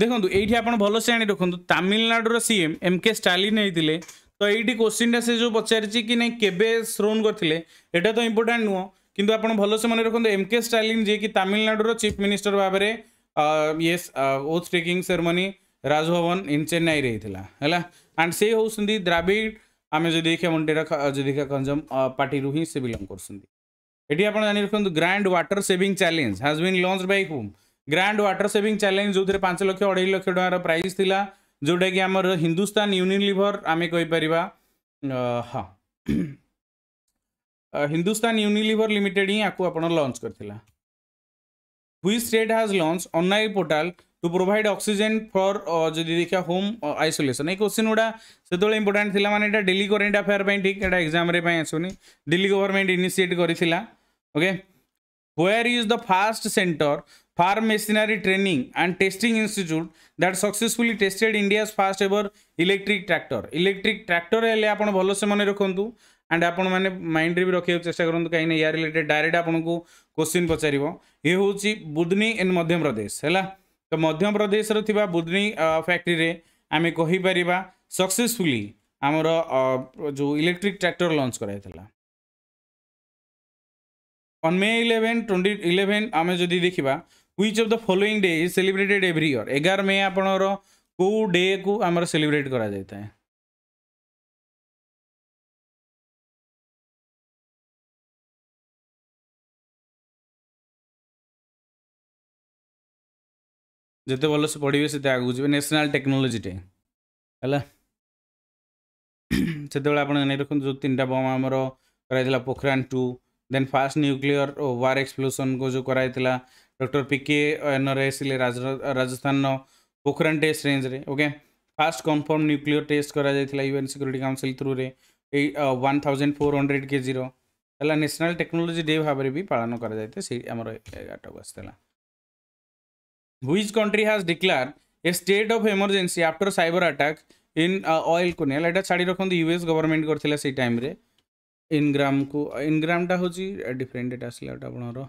ଦେଖନ୍ତୁ ଏଇଠି ଆପଣ ଭଲସେ ଆଣି ରଖନ୍ତୁ ତାମିଲନାଡ଼ୁର ସିଏମ୍ ଏମ୍ କେ ଷ୍ଟାଲିନ୍ ହେଇଥିଲେ ତ ଏଇଠି କୋଶ୍ଚିନ୍ଟା ସେ ଯେଉଁ ପଚାରିଛି କି ନାଇଁ କେବେ ସ୍ରୋନ୍ କରିଥିଲେ ଏଇଟା ତ ଇମ୍ପୋର୍ଟାଣ୍ଟ ନୁହଁ किंतु आप भल से मन रखे एम के स्टालीन जी तामिलनाडुर चिफ मिनिस्टर भाव में ये oath taking ceremony Rajbhavan in Chennai रही है एंड से हूँ द्राविड आम जी देखिए मुंडेर जी देखिए गंजम पार्टी हिं से बिलंग करी आप जान रखु grand water saving challenge has been launch by whom grand water से चैलेंज जो थे पांच लक्ष अढ़ लक्ष ट प्राइज था जोटा कि आम हिंदुस्तान यूनिलिभर आम कहीपर हाँ हिंदुस्तान यूनिलिभर लिमिटेड ही आपको लॉन्च करता हुई state has launch online portal to provide oxygen for जदि देखा होम आइसोलेसन ये क्वेश्चन गुड़ा से इंपोर्टाट था मैंने डेली करेन्ट आफेयर ठीक यहाँ एक्जाम आसुनी दिल्ली गवर्नमेंट इनिशिएट करता okay where is the fast center farm machinery training and testing institute that successfully tested india's first ever electric tractor electric tractor hele apan bhalo se mane rakhantu and ଆପଣମାନେ ମାଇଣ୍ଡରେ ବି ରଖିବାକୁ ଚେଷ୍ଟା କରନ୍ତୁ କାହିଁକିନା ୟା ରିଲେଟେଡ଼ ଡାଇରେକ୍ଟ ଆପଣଙ୍କୁ କୋଶ୍ଚିନ୍ ପଚାରିବ ଇଏ ହେଉଛି ବୁଦନୀ ଇନ୍ ମଧ୍ୟପ୍ରଦେଶ ହେଲା ତ ମଧ୍ୟପ୍ରଦେଶରେ ଥିବା ବୁଦନୀ ଫ୍ୟାକ୍ଟ୍ରିରେ ଆମେ କହିପାରିବା ସକ୍ସେସଫୁଲି ଆମର ଯେଉଁ ଇଲେକ୍ଟ୍ରିକ୍ ଟ୍ରାକ୍ଟର ଲଞ୍ଚ କରାଯାଇଥିଲା on May eleven twenty eleven ଆମେ ଯଦି ଦେଖିବା which of the following day is celebrated every year ଏଗାର ମେ ଆପଣଙ୍କର କେଉଁ ଡେକୁ ଆମର ସେଲିବ୍ରେଟ୍ କରାଯାଇଥାଏ ଯେତେ ଭଲସେ ପଢ଼ିବେ ସେତେ ଆଗକୁ ଯିବେ ନ୍ୟାସନାଲ୍ ଟେକ୍ନୋଲୋଜିଟେ ହେଲା ସେତେବେଳେ ଆପଣ ଜାଣି ରଖନ୍ତୁ ଯେଉଁ ତିନିଟା ବମ୍ ଆମର କରାଯାଇଥିଲା Pokhran two then first nuclear war ଏକ୍ସପ୍ଲୋସନକୁ ଯେଉଁ କରାଯାଇଥିଲା ଡକ୍ଟର ପି କେ ଏନ୍ରେ ଆସିଲେ ରାଜସ୍ଥାନର ପୋଖରାନ ଟେଷ୍ଟ ରେଞ୍ଜରେ okay first confirm nuclear test କରାଯାଇଥିଲା ୟୁଏନ୍ ସିକ୍ୟୁରିଟି କାଉନସିଲ୍ ଥ୍ରୁରେ ଏଇ ୱାନ୍ ଥାଉଜେଣ୍ଡ ଫୋର୍ ହଣ୍ଡ୍ରେଡ଼ କେଜିର ହେଲା ନ୍ୟାସନାଲ୍ ଟେକ୍ନୋଲୋଜି ଡେ ଭାବରେ ବି ପାଳନ କରାଯାଇଥାଏ ସେଇ ଆମର ଆଟାକୁ ଆସିଥିଲା which country has declared a state of emergency after cyber attack in uh, oil को नहीं एटा छाड़ी रखते यूएस गवर्नमेंट करते टाइम रे इनग्राम को इनग्राम टा different data डेटा आसा आपणर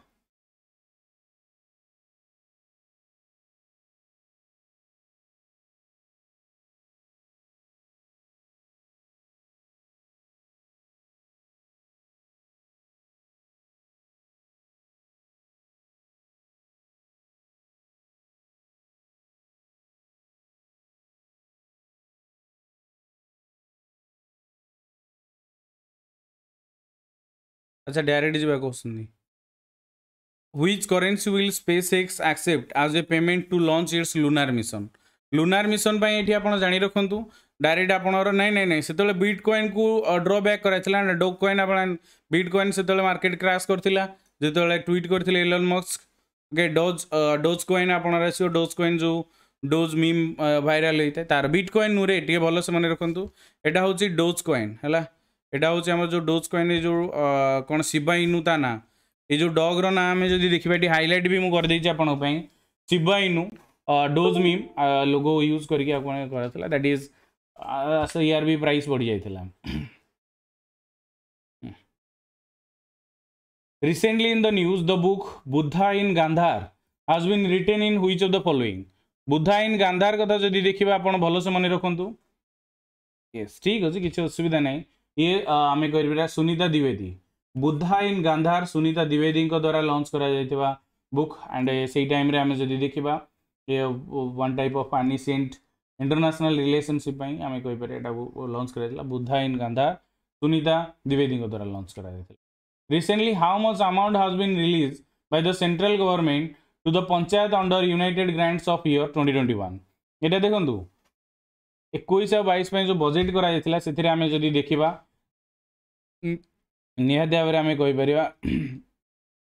अच्छा डायरेक्ट जी बैक वस्तुंది which currency will spacex accept as a payment to launch its lunar mission lunar mission ପାଇଁ ଏଠି ଆପଣ ଜାଣି ରଖନ୍ତୁ डायरेक्ट ଆପଣଙ୍କର ନାଇଁ ନାଇଁ ନାଇଁ ସେତେବେଳେ ବିଟ୍ କଏନ୍କୁ ଡ୍ର ବ୍ୟାକ୍ କରାଯାଇଥିଲା ନା ଡୋକ୍ କଏନ୍ ଆପଣ ବିଟ୍ କଏନ୍ ସେତେବେଳେ ମାର୍କେଟ୍ କ୍ରାସ୍ କରିଥିଲା ଯେତେବେଳେ ଟ୍ୱିଟ୍ କରିଥିଲେ Elon Musk okay doge Dogecoin ଆପଣଙ୍କର ଆସିବ ଡୋଜ୍ କଏନ୍ ଯେଉଁ ଡୋଜ୍ ମିମ୍ ଭାଇରାଲ୍ ହେଇଥାଏ ତା'ର ବିଟ୍ କଏନ୍ ନୁହେଁ ଟିକେ ଭଲ ସେମାନେ ରଖନ୍ତୁ ଏଇଟା ହେଉଛି ଡୋଜ୍ କଏନ୍ ହେଲା এটা হচ্ছে আমার যে ডোজ কয়েনের যে কোণ শিবা ইনু তা না এই যে ডগ্র না আমি যদি দেখিবা এটি হাইলাইট বি মু করে দেইছি আপনার পাই Shiba Inu doge meme logo use করিকি আপনার করা দ্যাট ইজ ইয়ার বি প্রাইস বড়ি যাই Recently in the news, the book Buddha in Gandhar has been written in which of the following? Buddha in Gandhar কথা যদি দেখিবা ଆପଣ ଭଲସେ ମନେ ରଖନ୍ତୁ। Yes, ଠିକ ଅଛି କିଛି ଅସୁବିଧା ନାହିଁ। ये आम कह सुनीता द्विवेदी बुद्धा इन गांधार सुनीता द्विवेदी द्वारा लंच कर बुक एंड से टाइम आम देखा ये one type of ancient international relationship आम कहीपर यहाँ लंच कर बुद्धा इन गांधार सुनीता द्विवेदी द्वारा लंच कर recently how much amount has been release by the central government to the panchayat under united grants of year twenty twenty one ये देखो एक बैस जो बजेट करें देखा ନିହାତି ଭାବରେ ଆମେ କହିପାରିବା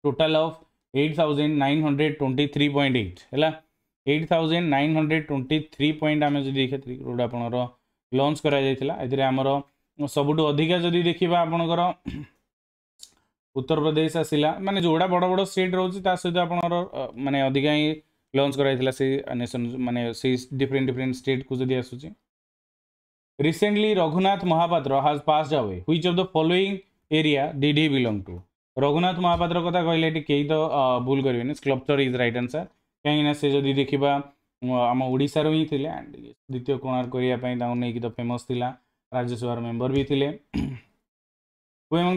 total of eight thousand nine hundred twenty three point eight ହେଲା eight thousand nine hundred twenty three point ଆମେ ଯଦି ଦେଖିବା ଗୋଟେ ଆପଣଙ୍କର ଲଞ୍ଚ କରାଯାଇଥିଲା ଏଥିରେ ଆମର ସବୁଠୁ ଅଧିକା ଯଦି ଦେଖିବା ଆପଣଙ୍କର ଉତ୍ତରପ୍ରଦେଶ ଆସିଲା ମାନେ ଯେଉଁଗୁଡ଼ା ବଡ଼ ବଡ଼ ଷ୍ଟେଟ୍ ରହୁଛି ତା ସହିତ ଆପଣଙ୍କର ମାନେ ଅଧିକା ହିଁ ଲଞ୍ଚ କରାଯାଇଥିଲା ସେଇ ନେସନ୍ ମାନେ ସେଇ ଡିଫରେଣ୍ଟ ଡିଫରେଣ୍ଟ ଷ୍ଟେଟ୍କୁ ଯଦି ଆସୁଛି recently Raghunath Mahapatra has pass away which of the following area did he belong to Raghunath Mahapatra कथा कहले कहीं तो भूल कर स्क्लपचर इज रईट आनसर कहीं से जदि देखा आम ओडार हिं थे एंड द्वितीय कोणार करने नहीं तो फेमस था राज्यसभा मेम्बर भी थे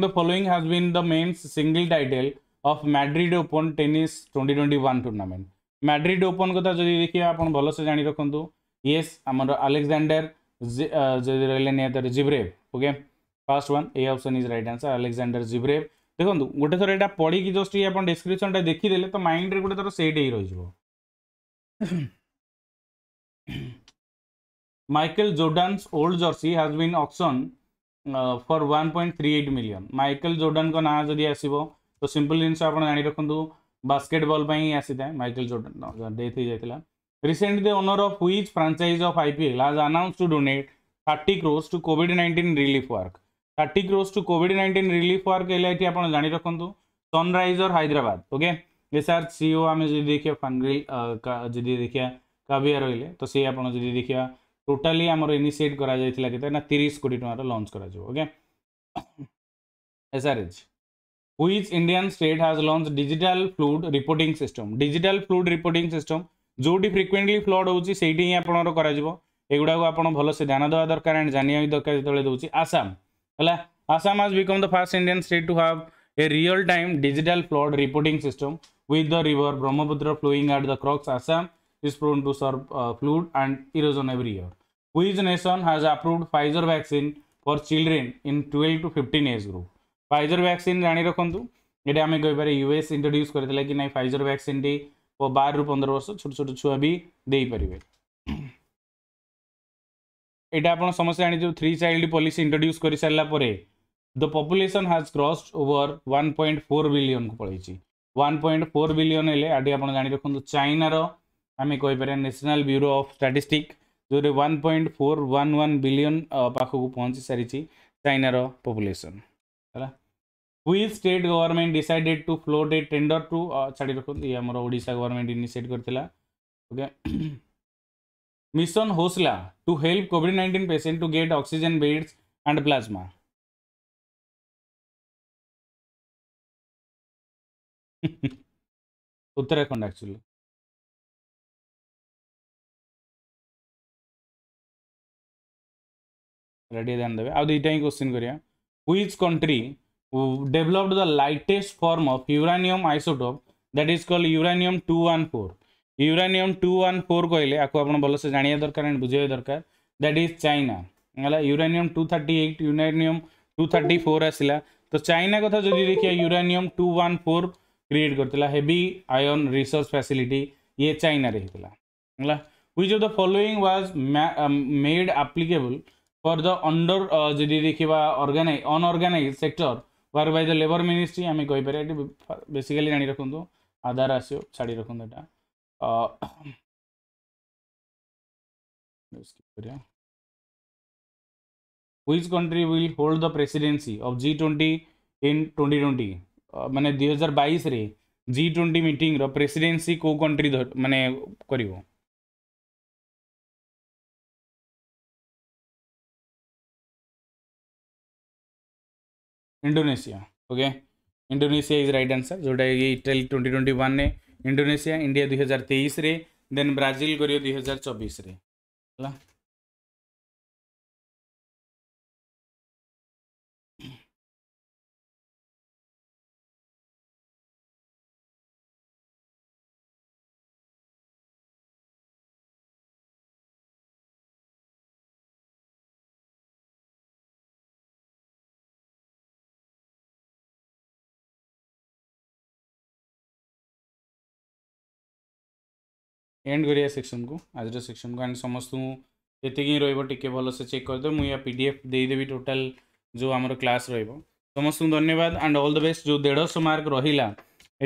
the following has been the men's single title of Madrid open tennis twenty twenty one tournament Madrid open कथा जो देखिए आप भलसे जाणी रखु ये आम आलेक्जाडर जिजराइल Zverev okay first one a option is right answer Alexander Zverev देखो गोटे थर यहाँ पढ़ी जस्ट ये अपने टाइम देखीदे तो माइंड रे गोटे थोड़ा सेट ही रही Michael Jordan's old jersey has been auction for 1.38 point three eight million Michael Jordan का ना जदि आसो तो सिंपल जिनस जान रखुद बास्केटबल आसी था माइकल जोर्डन डेथ हो जाता Recently, the owner of which franchise of IPL has announced to donate 30 crores to COVID-19 relief work. 30 crores to COVID-19 relief work हेले एठी आपण जानि रखंतु सनराइजर हैदराबाद ओके एसआर सीओ आमे जदि देखिया फनरिल जदि देखिया काबिया रहिले तो से आपण जदि देखिया टोटली हमर इनिशिएट करा जायतिला केते ना 30 कोटी टका लॉन्च करा जो okay SRH which indian state has launched digital flood reporting system digital flood reporting system ଯେଉଁଠି ଫ୍ରିକ୍ୱେଣ୍ଟଲି ଫ୍ଲଡ୍ ହେଉଛି ସେଇଠି ହିଁ ଆପଣଙ୍କର କରାଯିବ ଏଗୁଡ଼ାକୁ ଆପଣ ଭଲସେ ଧ୍ୟାନ ଦେବା ଦରକାର ଆଣ୍ଡ ଜାଣିବା ବି ଦରକାର ଯେତେବେଳେ ଦେଉଛି ଆସାମ ହେଲା Assam has become the first Indian state to have a real time digital flood reporting system with the river Brahmaputra flowing at the crux, Assam is prone to surf, uh, flood and erosion every year. Which nation has approved Pfizer vaccine for children in 12 to 15 age group? Pfizer vaccine जानी रखन्तु ये डे हमें कोई बारे US introduce करते लगे कि नहीं Pfizer vaccine डे ଓ ବାରରୁ ପନ୍ଦର ବର୍ଷ ଛୋଟ ଛୋଟ ଛୁଆ ବି ଦେଇପାରିବେ ଏଇଟା ଆପଣ ସମସ୍ତେ ଜାଣିଥିବେ ଥ୍ରୀ ଚାଇଲ୍ଡ ପଲିସି ଇଣ୍ଟ୍ରୋଡ୍ୟୁସ୍ କରିସାରିଲା ପରେ the population has cross over one point four ବିଲିୟନକୁ ପଳେଇଛି ୱାନ୍ ପଏଣ୍ଟ ଫୋର୍ ବିଲିୟନ ହେଲେ ଆଠି ଆପଣ ଜାଣି ରଖନ୍ତୁ ଚାଇନାର ଆମେ କହିପାରିବା ନ୍ୟାସନାଲ୍ ବ୍ୟୁରୋ ଅଫ୍ ଷ୍ଟାଟିଷ୍ଟିକ୍ ଯେଉଁରେ one point four one one billion ପାଖକୁ ପହଞ୍ଚି ସାରିଛି ଚାଇନାର population which state government decided to float a tender to छाड़ी रखुद ये आमशा गवर्नमेंट इनिसीएट करता mission Hausla to help COVID nineteen patient to get oxygen beds and plasma Uttarakhand actually ready देखे आईटा ही क्वेश्चन करा which country developed the lightest form of uranium isotope that is called uranium 214 uranium 214 कहले आको आपण भलसे जानिया दरकार आणि बुझेय दरकार दैट इज चाइना यूरानियम टू हला यूरेनियम 238 यूरेनियम 234 आसीला तो चाइना कथा जदी देखिया यूरेनियम 214 क्रिएट करतला हेवी आयन रिसर्च फैसिलिटी ये चाइना रहितला हला हुई of the following was made applicable for the under जदी देखा ऑर्गेनाइज अनऑर्गेनाइज सेक्टर वर वाइज द लेबर मिनिस्ट्री आम कहीपर ये बेसिकाली जा रखु आधार आस छाड़ी रखा कर which country will hold the presidency of G twenty in twenty twenty मैंने दुई हजार बैस जि ट्वेंटी मीटिंग प्रेसीडेन्सी कौ कंट्री मानने कर Indonesia okay Indonesia is right answer जोटा कि Italy twenty twenty one Indonesia India दुई हजार तेईस देन ब्राजिल कर दुई हजार चौबीस है एंड कर सेक्शन को आज सेक्शन को एंड समस्त जितक ही रोबे भल से चेक करदे मुझे पी डी एफ देदेवी टोटाल जो आम क्लास समस्त धन्यवाद एंड ऑल द बेस्ट जो देश मार्क रहा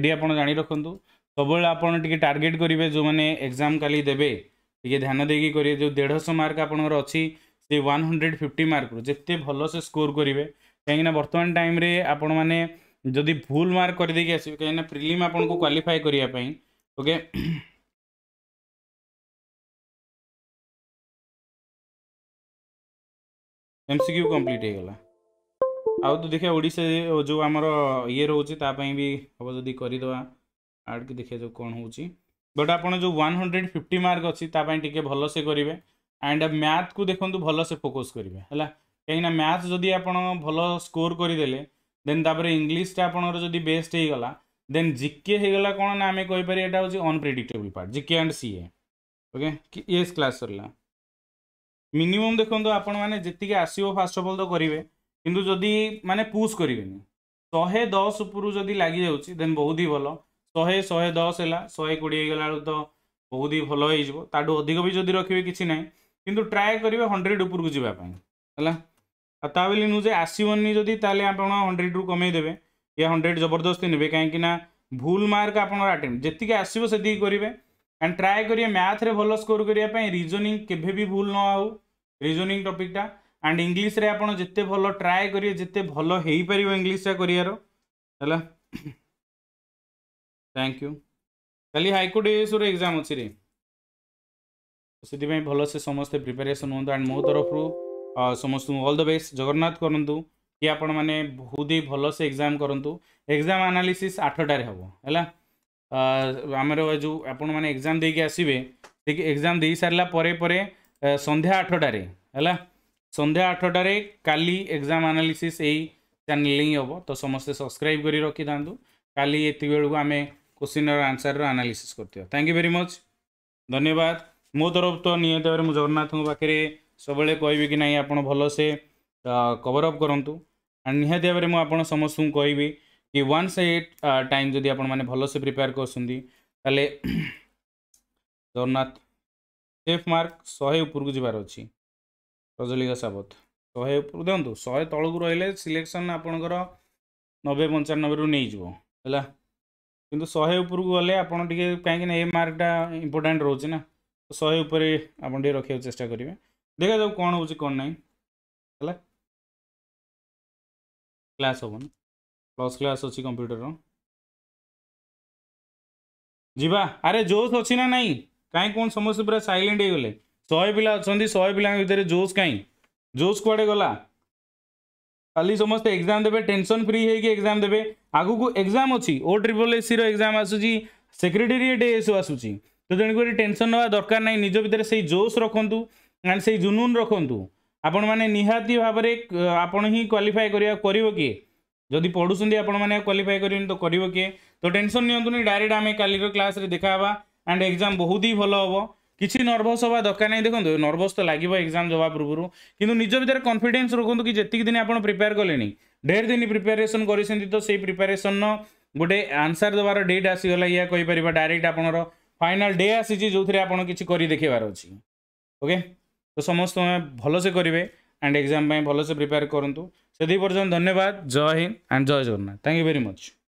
ये आप जा रखु सब आपे टार्गेट करेंगे जो मैंने एक्जाम का देवे टी ध्यान देखिए करेंगे जो देढ़श मार्क आप अच्छी वन हंड्रेड फिफ्टी मार्क जिते भल से स्कोर करेंगे कहीं बर्तमान टाइम आपण जदि भूल मार्क कर देखिए आसपे प्रिम प्रिलीम आपको क्वाफाए करने ओके ଏମ୍ସିକ୍ୟୁ କମ୍ପ୍ଲିଟ୍ ହେଇଗଲା ଆଉ ତ ଦେଖିବା ଓଡ଼ିଶା ଯେଉଁ ଆମର ଇଏ ରହୁଛି ତା ପାଇଁ ବି ହେବ ଯଦି କରିଦେବା ଆଡ଼କି ଦେଖିବା ଯେଉଁ କ'ଣ ହେଉଛି ବଟ୍ ଆପଣ ଯେଉଁ ୱାନ୍ ହଣ୍ଡ୍ରେଡ଼ ଫିଫ୍ଟି ମାର୍କ ଅଛି ତା ପାଇଁ ଟିକେ ଭଲସେ କରିବେ ଆଣ୍ଡ ମ୍ୟାଥ୍କୁ ଦେଖନ୍ତୁ ଭଲସେ ଫୋକସ୍ କରିବେ ହେଲା କାହିଁକିନା ମ୍ୟାଥ୍ ଯଦି ଆପଣ ଭଲ ସ୍କୋର୍ କରିଦେଲେ ଦେନ୍ ତାପରେ ଇଂଲିଶଟା ଆପଣଙ୍କର ଯଦି ବେଷ୍ଟ ହେଇଗଲା ଦେନ୍ ଜିକେ ହେଇଗଲା କ'ଣ ନା ଆମେ କହିପାରିବା ଏଇଟା ହେଉଛି unpredictable part GK and CA okay କି ଏସ୍ କ୍ଲାସ୍ ସରିଲା ମିନିମମ୍ ଦେଖନ୍ତୁ ଆପଣମାନେ ଯେତିକି ଆସିବ ଫାଷ୍ଟ ଅଫ୍ ଅଲ୍ ତ କରିବେ କିନ୍ତୁ ଯଦି ମାନେ ପୁସ୍ କରିବେନି ଶହେ ଦଶ ଉପରୁ ଯଦି ଲାଗିଯାଉଛି ଦେନ୍ ବହୁତ ହି ଭଲ ଶହେ ଶହେ ଦଶ ହେଲା ଶହେ କୋଡ଼ିଏ ହେଇଗଲା ବେଳକୁ ତ ବହୁତ ହି ଭଲ ହେଇଯିବ ତାଠୁ ଅଧିକ ବି ଯଦି ରଖିବେ କିଛି ନାହିଁ କିନ୍ତୁ ଟ୍ରାଏ କରିବେ ହଣ୍ଡ୍ରେଡ଼ ଉପରକୁ ଯିବା ପାଇଁ ହେଲା ଆଉ ତା ବୋଲି ନୁହେଁ ଯେ ଆସିବନି ଯଦି ତାହେଲେ ଆପଣ ହଣ୍ଡ୍ରେଡ଼ରୁ କମେଇ ଦେବେ ୟା ହଣ୍ଡ୍ରେଡ଼ ଜବରଦସ୍ତି ନେବେ କାହିଁକି ନା ଭୁଲ ମାର୍କ ଆପଣଙ୍କର ଆଟେମ୍ପ୍ଟ ଯେତିକି ଆସିବ ସେତିକି କରିବେ ଆଣ୍ଡ ଟ୍ରାଏ କରିବେ ମ୍ୟାଥ୍ରେ ଭଲ ସ୍କୋର କରିବା ପାଇଁ ରିଜନିଂ କେବେ ବି ଭୁଲ ନ ହଉ ରିଜୋନିଂ ଟପିକ୍ଟା ଆଣ୍ଡ ଇଂଲିଶରେ ଆପଣ ଯେତେ ଭଲ ଟ୍ରାଏ କରିବେ ଯେତେ ଭଲ ହେଇପାରିବ ଇଂଲିଶଟା କରିବାର ହେଲା ଥ୍ୟାଙ୍କ ୟୁ କାଲି ହାଇକୋର୍ଟ ଏସ୍ଓର ଏକ୍ଜାମ୍ ଅଛି ରେ ସେଥିପାଇଁ ଭଲସେ ସମସ୍ତେ ପ୍ରିପାରେସନ୍ ହୁଅନ୍ତୁ ଆଣ୍ଡ ମୋ ତରଫରୁ ସମସ୍ତଙ୍କୁ ଅଲ୍ ଦ ବେଷ୍ଟ ଜଗନ୍ନାଥ କରନ୍ତୁ କି ଆପଣମାନେ ବହୁତ ହି ଭଲସେ ଏକ୍ଜାମ୍ କରନ୍ତୁ ଏକ୍ଜାମ୍ ଆନାଲିସିସ୍ ଆଠଟାରେ ହେବ ହେଲା ଆମର ଯେଉଁ ଆପଣମାନେ ଏକ୍ଜାମ୍ ଦେଇକି ଆସିବେ ଠିକ୍ ଏକ୍ଜାମ୍ ଦେଇସାରିଲା ପରେ ପରେ ସନ୍ଧ୍ୟା ଆଠଟାରେ ହେଲା ସନ୍ଧ୍ୟା ଆଠଟାରେ କାଲି ଏକ୍ଜାମ୍ ଆନାଲିସିସ୍ ଏଇ ଚ୍ୟାନେଲ୍ ହିଁ ହେବ ତ ସମସ୍ତେ ସବସ୍କ୍ରାଇବ୍ କରି ରଖିଥାନ୍ତୁ କାଲି ଏତିକି ବେଳକୁ ଆମେ କୋଶ୍ଚିନ୍ର ଆନ୍ସର୍ର ଆନାଲିସିସ୍ କରିଥିବା ଥ୍ୟାଙ୍କ ୟୁ ଭେରି ମଚ୍ ଧନ୍ୟବାଦ ମୋ ତରଫ ତ ନିହାତି ଭାବରେ ମୁଁ ଜଗନ୍ନାଥଙ୍କ ପାଖରେ ସବୁବେଳେ କହିବି କି ନାହିଁ ଆପଣ ଭଲସେ କଭର୍ ଅପ୍ କରନ୍ତୁ ଆଣ୍ଡ ନିହାତି ଭାବରେ ମୁଁ ଆପଣ ସମସ୍ତଙ୍କୁ କହିବି କି ୱାନ୍ସ ଏ ଟାଇମ୍ ଯଦି ଆପଣମାନେ ଭଲସେ ପ୍ରିପେୟାର କରୁଛନ୍ତି ତାହେଲେ ଜଗନ୍ନାଥ ଏଫ୍ ମାର୍କ ଶହେ ଉପରକୁ ଯିବାର ଅଛି ରଜଲିଙ୍ଗା ସାବତ ଶହେ ଉପରକୁ ଦିଅନ୍ତୁ ଶହେ ତଳକୁ ରହିଲେ ସିଲେକ୍ସନ୍ ଆପଣଙ୍କର ନବେ ପଞ୍ଚାନବେରୁ ନେଇଯିବ ହେଲା କିନ୍ତୁ ଶହେ ଉପରକୁ ଗଲେ ଆପଣ ଟିକେ କାହିଁକିନା ଏ ମାର୍କଟା ଇମ୍ପୋର୍ଟାଣ୍ଟ ରହୁଛି ନା ତ ଶହେ ଉପରେ ଆପଣ ଟିକେ ରଖିବାକୁ ଚେଷ୍ଟା କରିବେ ଦେଖାଯାଉ କ'ଣ ହେଉଛି କ'ଣ ନାହିଁ ହେଲା କ୍ଲାସ୍ ହେବନି ପ୍ଲସ୍ କ୍ଲାସ୍ ଅଛି କମ୍ପ୍ୟୁଟରର ଯିବା ଆରେ ଜୋସ୍ ଅଛି ନା ନାହିଁ କାହିଁ କ'ଣ ସମସ୍ତେ ପୁରା ସାଇଲେଣ୍ଟ ହେଇଗଲେ ଶହେ ପିଲା ଅଛନ୍ତି ଶହେ ପିଲାଙ୍କ ଭିତରେ ଜୋସ୍ କାହିଁ ଜୋସ୍ କୁଆଡ଼େ ଗଲା କାଲି ସମସ୍ତେ ଏକ୍ଜାମ୍ ଦେବେ ଟେନସନ୍ ଫ୍ରି ହେଇକି ଏକ୍ଜାମ୍ ଦେବେ ଆଗକୁ ଏକ୍ଜାମ୍ ଅଛି ଓ ଟ୍ରିପଲ୍ ଏସ୍ସିର ଏକ୍ଜାମ୍ ଆସୁଛି ସେକ୍ରେଟେରିଏଟ୍ ଏସବୁ ଆସୁଛି ତ ତେଣୁକରି ଟେନସନ୍ ନେବା ଦରକାର ନାହିଁ ନିଜ ଭିତରେ ସେଇ ଜୋସ୍ ରଖନ୍ତୁ ଆଣ୍ଡ ସେଇ ଜୁନୁନ୍ ରଖନ୍ତୁ ଆପଣମାନେ ନିହାତି ଭାବରେ ଆପଣ ହିଁ କ୍ୱାଲିଫାଏ କରିବା କରିବ କିଏ ଯଦି ପଢ଼ୁଛନ୍ତି ଆପଣମାନେ କ୍ୱାଲିଫାଏ କରିବେନି ତ କରିବ କିଏ ତ ଟେନସନ୍ ନିଅନ୍ତୁନି ଡାଇରେକ୍ଟ ଆମେ କାଲିର କ୍ଲାସ୍ରେ ଦେଖା ହେବା ଆଣ୍ଡ ଏକ୍ଜାମ୍ ବହୁତ ହିଁ ଭଲ ହେବ କିଛି ନର୍ଭସ୍ ହେବା ଦରକାର ନାହିଁ ଦେଖନ୍ତୁ ନର୍ଭସ୍ ତ ଲାଗିବ ଏକ୍ଜାମ୍ ଦେବା ପୂର୍ବରୁ କିନ୍ତୁ ନିଜ ଭିତରେ କନଫିଡେନ୍ସ ରଖନ୍ତୁ କି ଯେତିକି ଦିନ ଆପଣ ପ୍ରିପେୟାର କଲେଣି ଢେର ଦିନ ପ୍ରିପାରେସନ୍ କରିଛନ୍ତି ତ ସେଇ ପ୍ରିପାରେସନ୍ର ଗୋଟେ ଆନ୍ସର୍ ଦେବାର ଡେଟ୍ ଆସିଗଲା ଏହା କହିପାରିବା ଡାଇରେକ୍ଟ ଆପଣଙ୍କର ଫାଇନାଲ୍ ଡେ ଆସିଛି ଯେଉଁଥିରେ ଆପଣ କିଛି କରି ଦେଖେଇବାର ଅଛି ଓକେ ତ ସମସ୍ତେ ଭଲସେ କରିବେ ଆଣ୍ଡ ଏକ୍ଜାମ୍ ପାଇଁ ଭଲସେ ପ୍ରିପେୟାର କରନ୍ତୁ ସେତିକି ପର୍ଯ୍ୟନ୍ତ ଧନ୍ୟବାଦ ଜୟ ହିନ୍ଦ ଆଣ୍ଡ ଜୟ Jagannath thank you very much